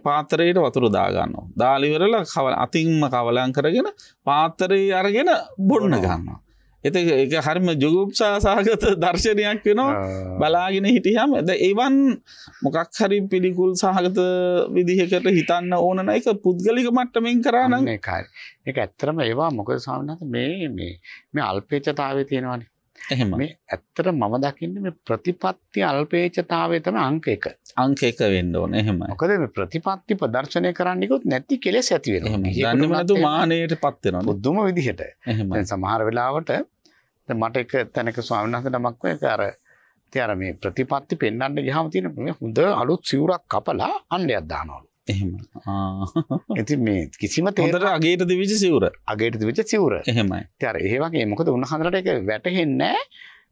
පාතරයට වතුර දාගන්න. දාලිවරල කවල අතින්ම කවලන් කරගෙන පාතරයේ අරගෙන බොන්න ගන්නවා. එත එක හරිම ජුගුප්සා සහගත දර්ශනයක් වෙනවා බලාගෙන හිටියම් ඇද ඒවන් මොකක් හරි පිළිකුල් සහගත විදිහකට හිතන්න ඕනන එක පුද්ගලික මට්ටමින් කරන්න එකයි. එක ඇත්තරම ඒවා මොකද සවන්නත මේ මේ මේ අල්පේචතාව තියෙනවනි මේ ඇත්තට මම දකින්න මේ ප්‍රතිපත්ති අල්පේචතාවය තම අංක එක අංක එක වෙන්න ඕන එහෙම මොකද මේ ප්‍රතිපත්ති ප්‍රදර්ශනය කරන්නකොත් නැති කෙලෙස් ඇති වෙනවා මානයට පත් වෙනවා බුදුම විදිහට සමහර වෙලාවට මට එක තැනක ස්වාමීන් වහන්සේ නමක් ඒක අර ඉතින් අර මේ ප්‍රතිපත්ති පෙන්වන්න ගියාම තියෙන මේ හොඳ අලුත් සිවුරක් කපලා අණ්ඩයක් දානවලු එහෙම ඇති මේ කිසිම තේට අගේට දිවිච සිවර අගේට විච සිවර එහෙමයි තර ඒවගේ මොකද උන්හන්රට එක වැටහෙන්නෑ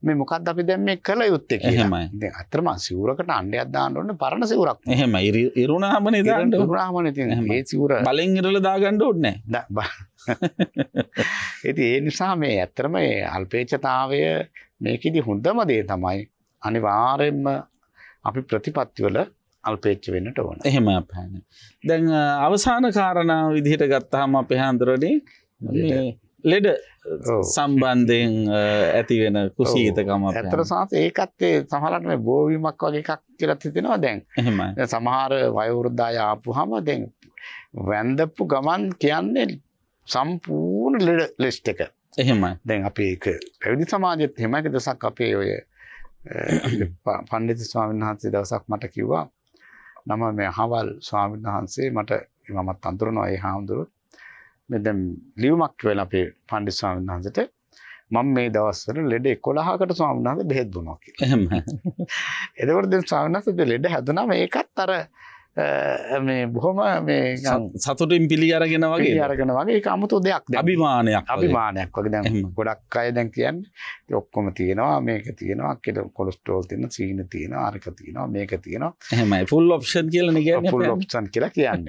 මේ මොකක්ද අපි දැම් මේ කළ යුත්තේ එහෙමයි අතරම සිවරකට අන්ඩයක් දාන්නන්න පරණ සිවරක් එහෙම ඉරුණාමන දාන්න රාමන ඒ සිවර බලෙන් ඉරල දාගණ්ඩ ඕන්න ඇති ඒ නිසා මේ ඇත්තරම අල්පේචතාවය මේකෙදි හොඳමදේ තමයි අනිවාරෙන්ම අපි ප්‍රතිපත්තිවල අල්පේච්ච වෙන්නට ඕන එහෙම පැන දැන් අවසාන කාරණාව විදිහට ගත්තහම අප හන්දරනේ ලෙඩ සම්බන්ධයෙන් ඇතිවෙන කුසීතකම ඇතර සහ ඒකත්තේ සහලට මේ බෝවිමක් වගේ එකක් කියලත් හිතෙනවා දැන් එහෙම සමහර වයවුරුද්ධය ආපු හම දැන් වැන්දප්පු ගමන් කියන්නේ සම්පූර්ණ ලෙඩ ලෙස්්ට එක එහෙමයි දැන් අපි පැවිදි සමාජත් හෙමයි දසක් අපේ ඔය පණ්ඩිත ස්වාමන් වහන්සේ දවසක් මට කිව්වා මම මේ හවල් ස්වාමීන් වහන්සේ මට මමත් අඳුරනවා ඒ හාමුදුරුවෝ මේ දැන් ලියුමක් වෙලා අපේ පණ්ඩිත ස්වාමීන් වහන්සේට මම මේ දවස්වල ලෙඩ 11කට ස්වාමීන් වහන්සේ බෙහෙත් දුනවා කියලා. එහෙම. එතකොට දැන් ස්වාමීන් වහන්සේ ලෙඩ හැදුනම ඒකත් අර මේ බොහොම මේ සතුටින් පිළි අරගෙන වගේ අරගෙන වගේ අමුතු දෙයක් අභිමානයක් අභිමානයක් වගේ දැ ගොඩක් අය දැන් කියන්න ඔක්කොම තියෙනවා මේක තියෙනවා කෙට කොලස්ටෝල් තියන සීන තියෙන අරක තියෙනවා මේක තියෙනවා හමයි ෆුල් ඔප්ෂන් කියල ෆුල් ඔප්ෂන් කියලා කියන්න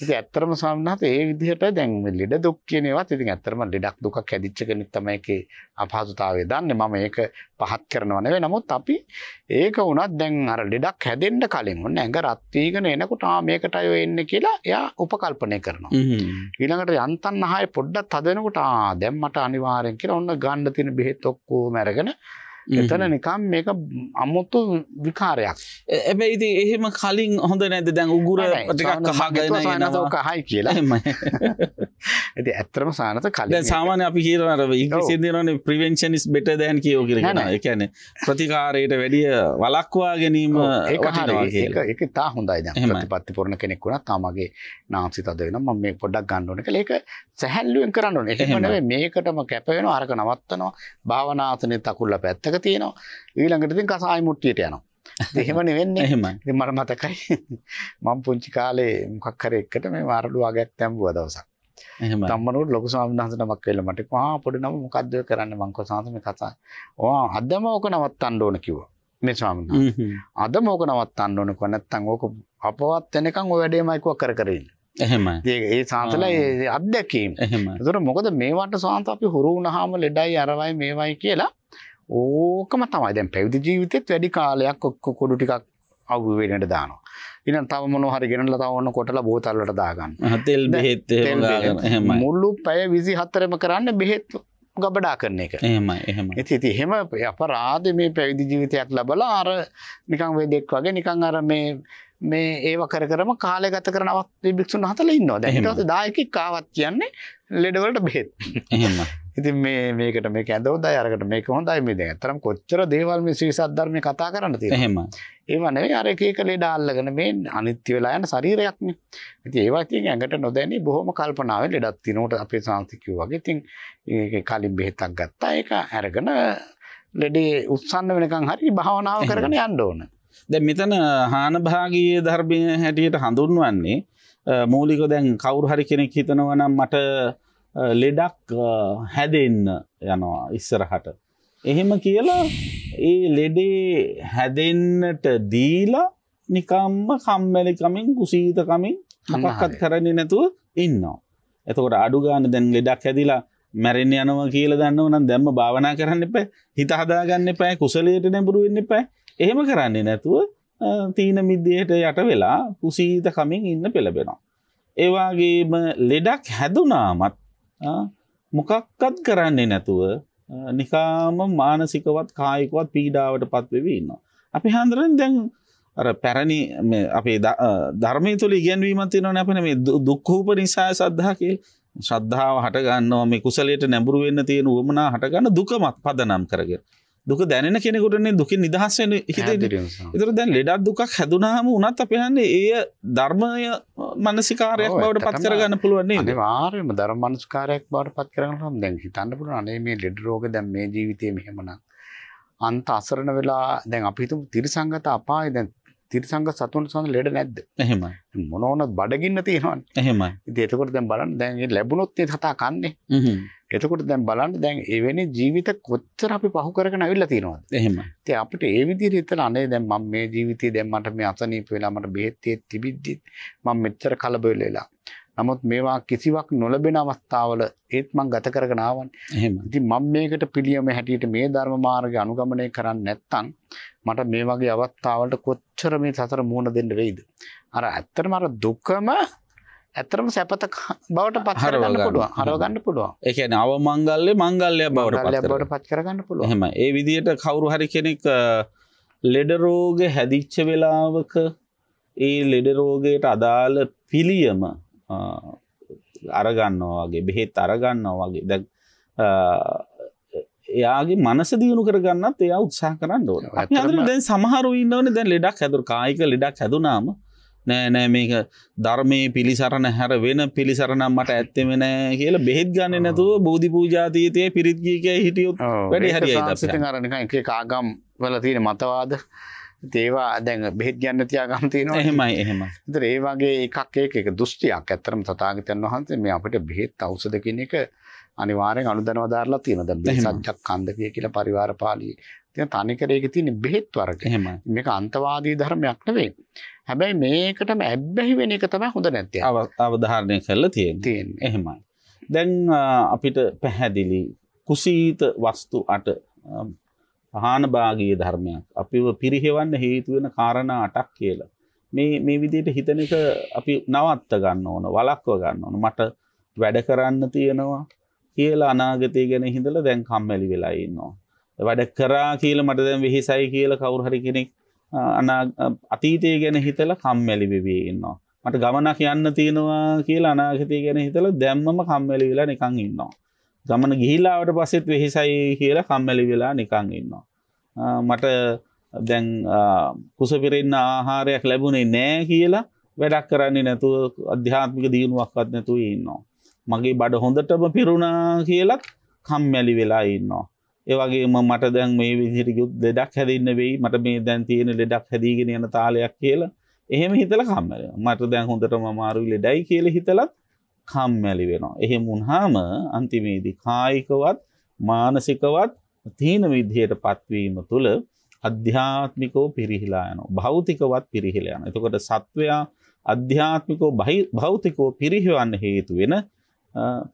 ඉති ඇත්තරම සම්න්නත ඒ විදිහට දැන් ලෙඩ දුක් කියනවත් ඉතින් ඇත්තරම ලෙඩක් දුක් ඇදිච්ච කෙනෙක් තමයික අපහසුතාවේ දන්න මම ඒක පහත් කරනවනවේ නමුත් අපි ඒක වනත් දැන් අර ලෙඩක් හැදෙන්ට කලින් ඔන්න ඇඟ රත්වීගෙන එනකොට මේකට අයෝ එන්න කියලා එයා උපකල්පනය කරනවා. ඊළඟට යන්තන් අහය පොඩ්ඩක් හදනකොට දැම්මට අනිවාරයෙන් කියලා ඔන්න ගණ්ඩ තින බෙහෙත් ඔක්කෝ මැරගෙන එතන නිකම් මේක අමුතු විකාරයක් ඇබැයි ඉති එහෙම කලින් හොඳ නැද දැන් උගුර කහයි කියලා ඇති ඇත්තරම සානත කල සාමාන අපි කියරනරව ඉසිදරන ප්‍රවෙන්ෂනිස් බෙට දැන් කියෝ කියර එකන ප්‍රතිකාරයට වැඩිය වලක්වා ගැනීම එක තා හොඳයි පත්ති පුරණ කෙනෙක් වුණ තමගේ නාසි තද වෙන ම මේ පොඩක් ගණ්ඩුවන කළ එක සැහැල්ලුවෙන් කරන්නන එහම මේකටම කැපවෙන අරක නවත්තනවා භාවනාතනය තකුල්ල පැත්තක ටික තියෙනවා ඊළඟටතින් කසායි මුට්ටියට යනවා. එහෙමනි වෙන්නේ එහෙම මට මතකයි *laughs* මං පුංචි කාලේ මොකක්කර එක්කට මේ වාරඩු වගත් තැම්බුව දවසක්. තම්මනුට ලොකු සාමන්හසට මක් වෙල මට වා පොඩි නම මොකක්ද කරන්න මංකෝ සාසම කතා. ඕ අදම ඕක නවත් අන්න ඕන කිව්වා. මේ ස්වාමීන් අද මෝක නවත් අන්න ඕන කොනැත්තම් ඕක අපවත් වෙනකන් ඔය වැඩේමයිකුව කර කර ඉන්න. එහෙම. ඒ සාන්තල අත්දැකීම්. එහෙම. ඒතර මොකද මේවට සාන්ත අපි හුරු වුණාම ලෙඩයි අරවයි මේවයි කියලා ඕකම තමයි දැන් පැවිදි ජීවිතෙත් වැඩි කාලයක් ඔක්කො කොඩු ටිකක් අවු වෙනට දානවා. ඉතින් තව මොන හරි ගෙනලා තව ඔන්න කොටලා බෝතල්වලට දාගන්න. තෙල් බෙහෙත් එහෙම ගාගෙන එහෙමයි. මුළු පැය 24ම කරන්නේ බෙහෙත් ගබඩා කරන එක එහමයි එහම ඇති ඇති හෙම අපරාධ මේ පැවිදි ජීවිතයක් ලබල අර නිකං වෙදෙක් වගේ නිකං අර මේ මේ ඒව කර කරම කාලය ගත කරනවත් භික්ෂුන් හතල ඉන්නවා දැහිට දායකි කාවත් කියන්නේ ලෙඩවලට බෙත් එහෙමයි ඉතින් මේ මේකට මේක ඇදවදයි අරකට මේක හොඳයි මේ දැතරම් කොච්චර දේවල් මේ ශ්‍රී සද්ධර්මය කතා කරන්න තියෙන එහෙම ඒව නෙවෙයි අර එක එක ලෙඩ අල්ලගෙන මේ අනිත්‍ය වෙලා යන ශරීරයක්නේ ඉතින් ඒවා ඉතින් ඇඟට නොදැනි බොහොම කල්පනාවෙන් ලෙඩක් තිනකොට අපේ සාන්ති කිව්වා වගේ ඉතින් ඒක කලින් බෙහෙතක් ගත්තා ඒක අරගෙන ලෙඩේ උස්සන්න වෙනකන් හරි භාවනාව කරගෙන යන්න ඕන දැන් මෙතන හානභාගීය ධර්මය හැටියට හඳුන්වන්නේ මූලික දැන් කවුරු හරි කෙනෙක් හිතනවා නම් මට ලෙඩක් හැදෙන්න යනවා ඉස්සරහට. එහෙම කියලා ඒ ලෙඩේ හැදෙන්නට දීලා නිකම්ම කම්මැලිකමින් කුසීතකමින් මොකක්වත් කරන්නේ නැතුව ඉන්නවා. එතකොට අඩු ගන්න දැන් ලෙඩක් හැදිලා මැරෙන්න යනවා කියලා දන්නව නම් දැම්ම භාවනා කරන්න එපා. හිත හදාගන්න එපා. කුසලයට නැඹුරු වෙන්න එපා. එහෙම කරන්නේ නැතුව තීන මිද්දයට යට වෙලා කුසීතකමින් ඉන්න පෙළඹෙනවා. ඒ වගේම ලෙඩක් හැදුනාමත් මොකක්කත් කරන්නේ නැතුව නිකාම මානසිකවත් කායිකවත් පීඩාවට පත්වෙවී ඉන්නවා. අපි හන්දරෙන් දැන් පැරණි අපේ ධර්මය තුළ ඉගැන්වීමත් තින නැපන මේ දුක්කූප නිසාය සද්ධහකි ශ්‍රද්ධාව හටගන්නවා මේ කුසලට නැඹුරුවෙන්න තියෙන උවමනා හටගන්න දුකමත් පදනම් කරගෙන. දුක දැනෙන කෙනෙකුටනේ දුක නිදහස්සෙන ඉතර දැන් ලෙඩත් දුක් හැදුනාහම උනත් අපයන්නේ ඒ ධර්මය මනසිකාරයක් බවට පත් කරගන්න පුළුවන්නේ නිවාර්යම ධර්ම මනස්කාරයක් බවට පත් කරගන්න දැන් හිතන්න පුළුවන් අනේ මේ ලෙඩ රෝග දැන් මේ ජීවිතේ මෙහෙමනම් අන්ත අසරණ වෙලා දැන් අපි හිතමු තිරසංගත අපාය දැන් තිරිසංග සතුන් සඳ ලෙඩ නැද්ද එහෙම මොනවනත් බඩගින්න තියෙනවන් එහෙම ඉතින් එතකොට දැන් බලන්න දැන් ලැබුණොත් මේ කතා කන්නේ එතකොට දැන් බලන්න දැන් එවැනි ජීවිත කොච්චර අපි පහු කරගෙන අවිල්ලා තියෙනවද එහෙම ඉතින් අපිට ඒ විදිහට හිතලා අනේ දැන් මම මේ ජීවිතේ දැන් මට මේ අසනීප වෙලා මට බෙහෙත් තිබිද්දි මම මෙච්චර කලබල වෙලා නමුත් මේවා කිසිවක් නොලබෙන අවස්ථාවල ඒත් මං ගත කරගෙන ආවන්නේ එහෙම ඉතින් මම මේකට පිළියම හැටියට මේ ධර්ම මාර්ගය අනුගමනය කරන්නේ නැත්නම් මට මේ වගේ අවස්ථාවලට කොච්චර මේ සතර මූණ දෙන්න වෙයිද අර ඇත්තටම අර දුකම ඇතරම සැපත බවට පත් කරගන්න පුළුවන් හරවගන්න පුළුවන් එකන අව මංගල්ලේ මංගල්ලය බවට බවට පත් කරගන්න පුළුව හම ඒ විදියට කවුරු හරි කෙනෙක් ලෙඩරෝග හැදිච්ච වෙලාවක ඒ ලෙඩරෝගයට අදාළ පිළියම අරගන්නවා වගේ බෙහෙත් අරගන්නවා වගේ දැ එයාගේ මනස දියුණු කරගන්නත් එයා උත්සාහ කරන්න ඕන දැන් සමහරු ඉන්නවන දැන් ලෙඩක් හැදුර කායික ලෙඩක් හැදුනාම නෑ නෑ මේක ධර්මය පිළිසරණ හැර වෙන පිළිසරණම් මට ඇත්තෙම නෑ කියල බෙහෙත් ගන්න නැතුව බෝධි පූජාතීතය පිරිත්ගීක හිටියුත් වැඩ හරි අරන එක කාගම් වල තියෙන මතවාද ඒේවා දැන් බෙහෙත් ගන්න තියාගම් තියෙනවා එහෙමයි එහෙම ඒවාගේ එකක් ඒක දුෂ්ටියක් ඇත්තරම් තතාගතයන් වහන්සේ මේ අපට බෙහෙත් අවසද කෙනෙක අනිවාරෙන් අනුදනව දාරලා තියෙන ද සජ්ජක් කන්දකය කියලා පරිවාර පාලිය තිය තනිකරේක තියෙන බෙහෙත් වර්ග හෙම මේක අන්තවාදී ධර්මයක් නෙවෙයි. හැබැයි මේකටම ඇබ්බැහි වෙන එක තමයි හොඳ නැත්තේ. අවධාරණය කරලා තියෙන. තියෙන්නේ. එහෙමයි. දැන් අපිට පැහැදිලි කුසීත වස්තු අට පහනභාගීය ධර්මයක් අපිව පිරිහෙවන්න හේතු වෙන කාරණා අටක් කියලා. මේ මේ විදිහට හිතන එක අපි නවත්ත ගන්න ඕන, වළක්ව ගන්න ඕන. මට වැඩ කරන්න තියෙනවා, කියලා අනාගතය ගැන හිඳල දැන් කම්මැලි වෙලා ඉන්නවා. වැඩ කරා කියල මට දැන් වෙහිසයි කියල කවුරු හරි කෙනෙක් අතීතය ගැන හිතල කම්මැලි වෙවී ඉන්නවා. මට ගමනක් යන්න තියෙනවා කියලා අනාගතය ගැන හිතල දැම්මම කම්මැලි වෙලා නිකං ඉන්නවා. ගමන ගිහිලාවට පසෙත් වෙහිසයි කියලා කම්මැලි වෙලා නිකං ඉන්නවා. මට දැන් කුසපිරෙන්න්න ආහාරයක් ලැබුණේ නෑ කියලා වැඩක් කරන්නේ නැතුව අධ්‍යාත්මික දියුණුවක්වත් නැතුව ඉන්නවා. මගේ බඩ හොඳටම පිරුණා කියලත් කම්මැලි වෙලා ඉන්නවා. ඒවගේම මට දැන් මේ විදිහට යුත් දෙඩක් හැදින්න වෙයි මට මේ දැන් තියෙන ලෙඩක් හැදීගෙන යන තාලයක් කියලා එහෙම හිතල කම්මැලි මට දැන් හොඳටම අමාරු ලෙඩයි කියලා හිතලත් කම්මැලි වෙනවා. එහෙම වුණාම අන්තිමේදී කායිකවත් මානසිකවත් තීන විදිහයට පත්වීම තුළ අධ්‍යාත්මිකෝ පිරිහිලා යනවා. භෞතිකවත් පිරිහිලා යනවා. එතකොට සත්වයා අධ්‍යාත්මිකෝ භෞතිකෝ පිරිහිවන්න හේතු වෙන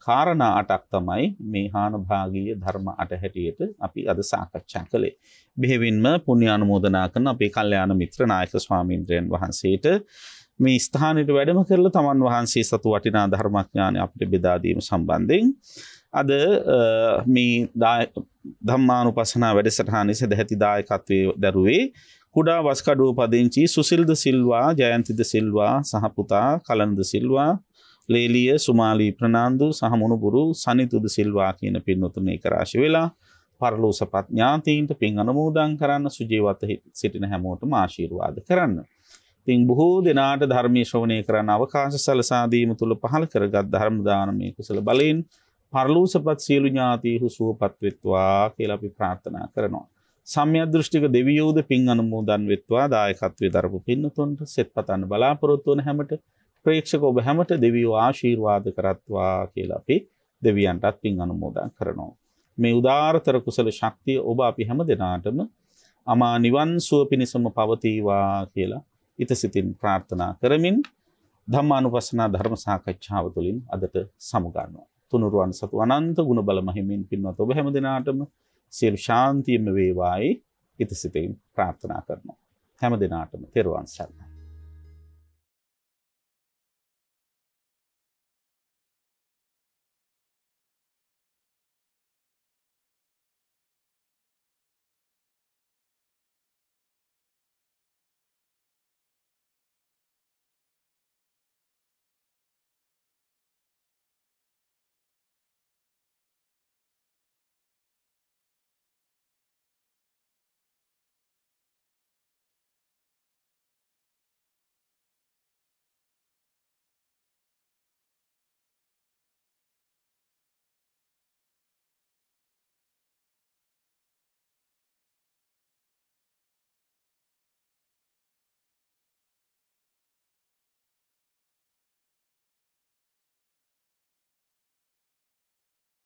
කාරණා අටක් තමයි මේ හානභාගීය ධර්ම අට හැටියට අපි අද සාකච්ඡා කළේ. බෙහෙවින්ම පුණ්‍ය අනුමෝදනා කරන අපේ කල්යාණ මිත්‍ර නායක ස්වාමීන්ද්‍රයන් වහන්සේට මේ ස්ථානෙට වැඩම කරලා තමන් වහන්සේ සතු වටිනා ධර්මඥාන අපිට බෙදා දීම සම්බන්ධයෙන් අද මේ ධම්මානුපස්සනා වැඩසටහනේ සදැහැති දායකත්වයේ දරුවේ කුඩා වස්කඩුව පදිංචි සුසිල්ද සිල්වා ජයන්තිද සිල්වා සහ පුතා කලන්ද සිල්වා ලේලිය සුමාලී ප්‍රනාන්දු සහමුණුපුරු සනිතුද සිල්වා කියන පින්වතුන් ඒක රාශි වෙලා පරලෝසපත් ඥාතීන්ට පින් අනුමෝදන් කරන්න සුජීවත සිටින හැමෝටම ආශිර්වාද කරන්න. ඉතින් බොහෝ දෙනාට ධර්මයේ ශ්‍රවණය කරන්න අවකාශ සලසා දීම තුල පහළ කරගත් ධර්ම දානමේ කුසල බලයෙන් පරලෝසපත් සියලු ඥාතීහු සුවපත් වෙත්වා කියලා අපි ප්‍රාර්ථනා කරනවා. සම්යදෘෂ්ටික දෙවියෝද පින් අනුමෝදන් වෙත්වා දායකත්වයේ දරපු පින්නතුන්ට සෙත්පතන්න බලාපොරොත්තු වන හැමතෙම ප්‍රේක්ෂක ඔබ හැමට දෙවියෝ ආශීර්වාද කරත්වා කියලා අපි දෙවියන්ටත් පින් අනුමෝදන් කරනවා. මේ උදාාරතර කුසල ශක්තිය ඔබ අපි හැම දෙනාටම අමා නිවන් සුව පිණිසම පවතිවා කියලා ඉතසිතින් ප්‍රාර්ථනා කරමින් ධම්මානුපස්සනා ධර්ම සාකච්ඡාව තුළින් අදට සමුගන්නවා. තුනුරුවන් සතු අනන්ත ගුණ බල මහිමින් පින්වත් ඔබ හැම දෙනාටම සියලු ශාන්තියම වේවායි ඉතසිතින් ප්‍රාර්ථනා කරනවා. හැම දෙනාටම තෙරුවන් සරණයි.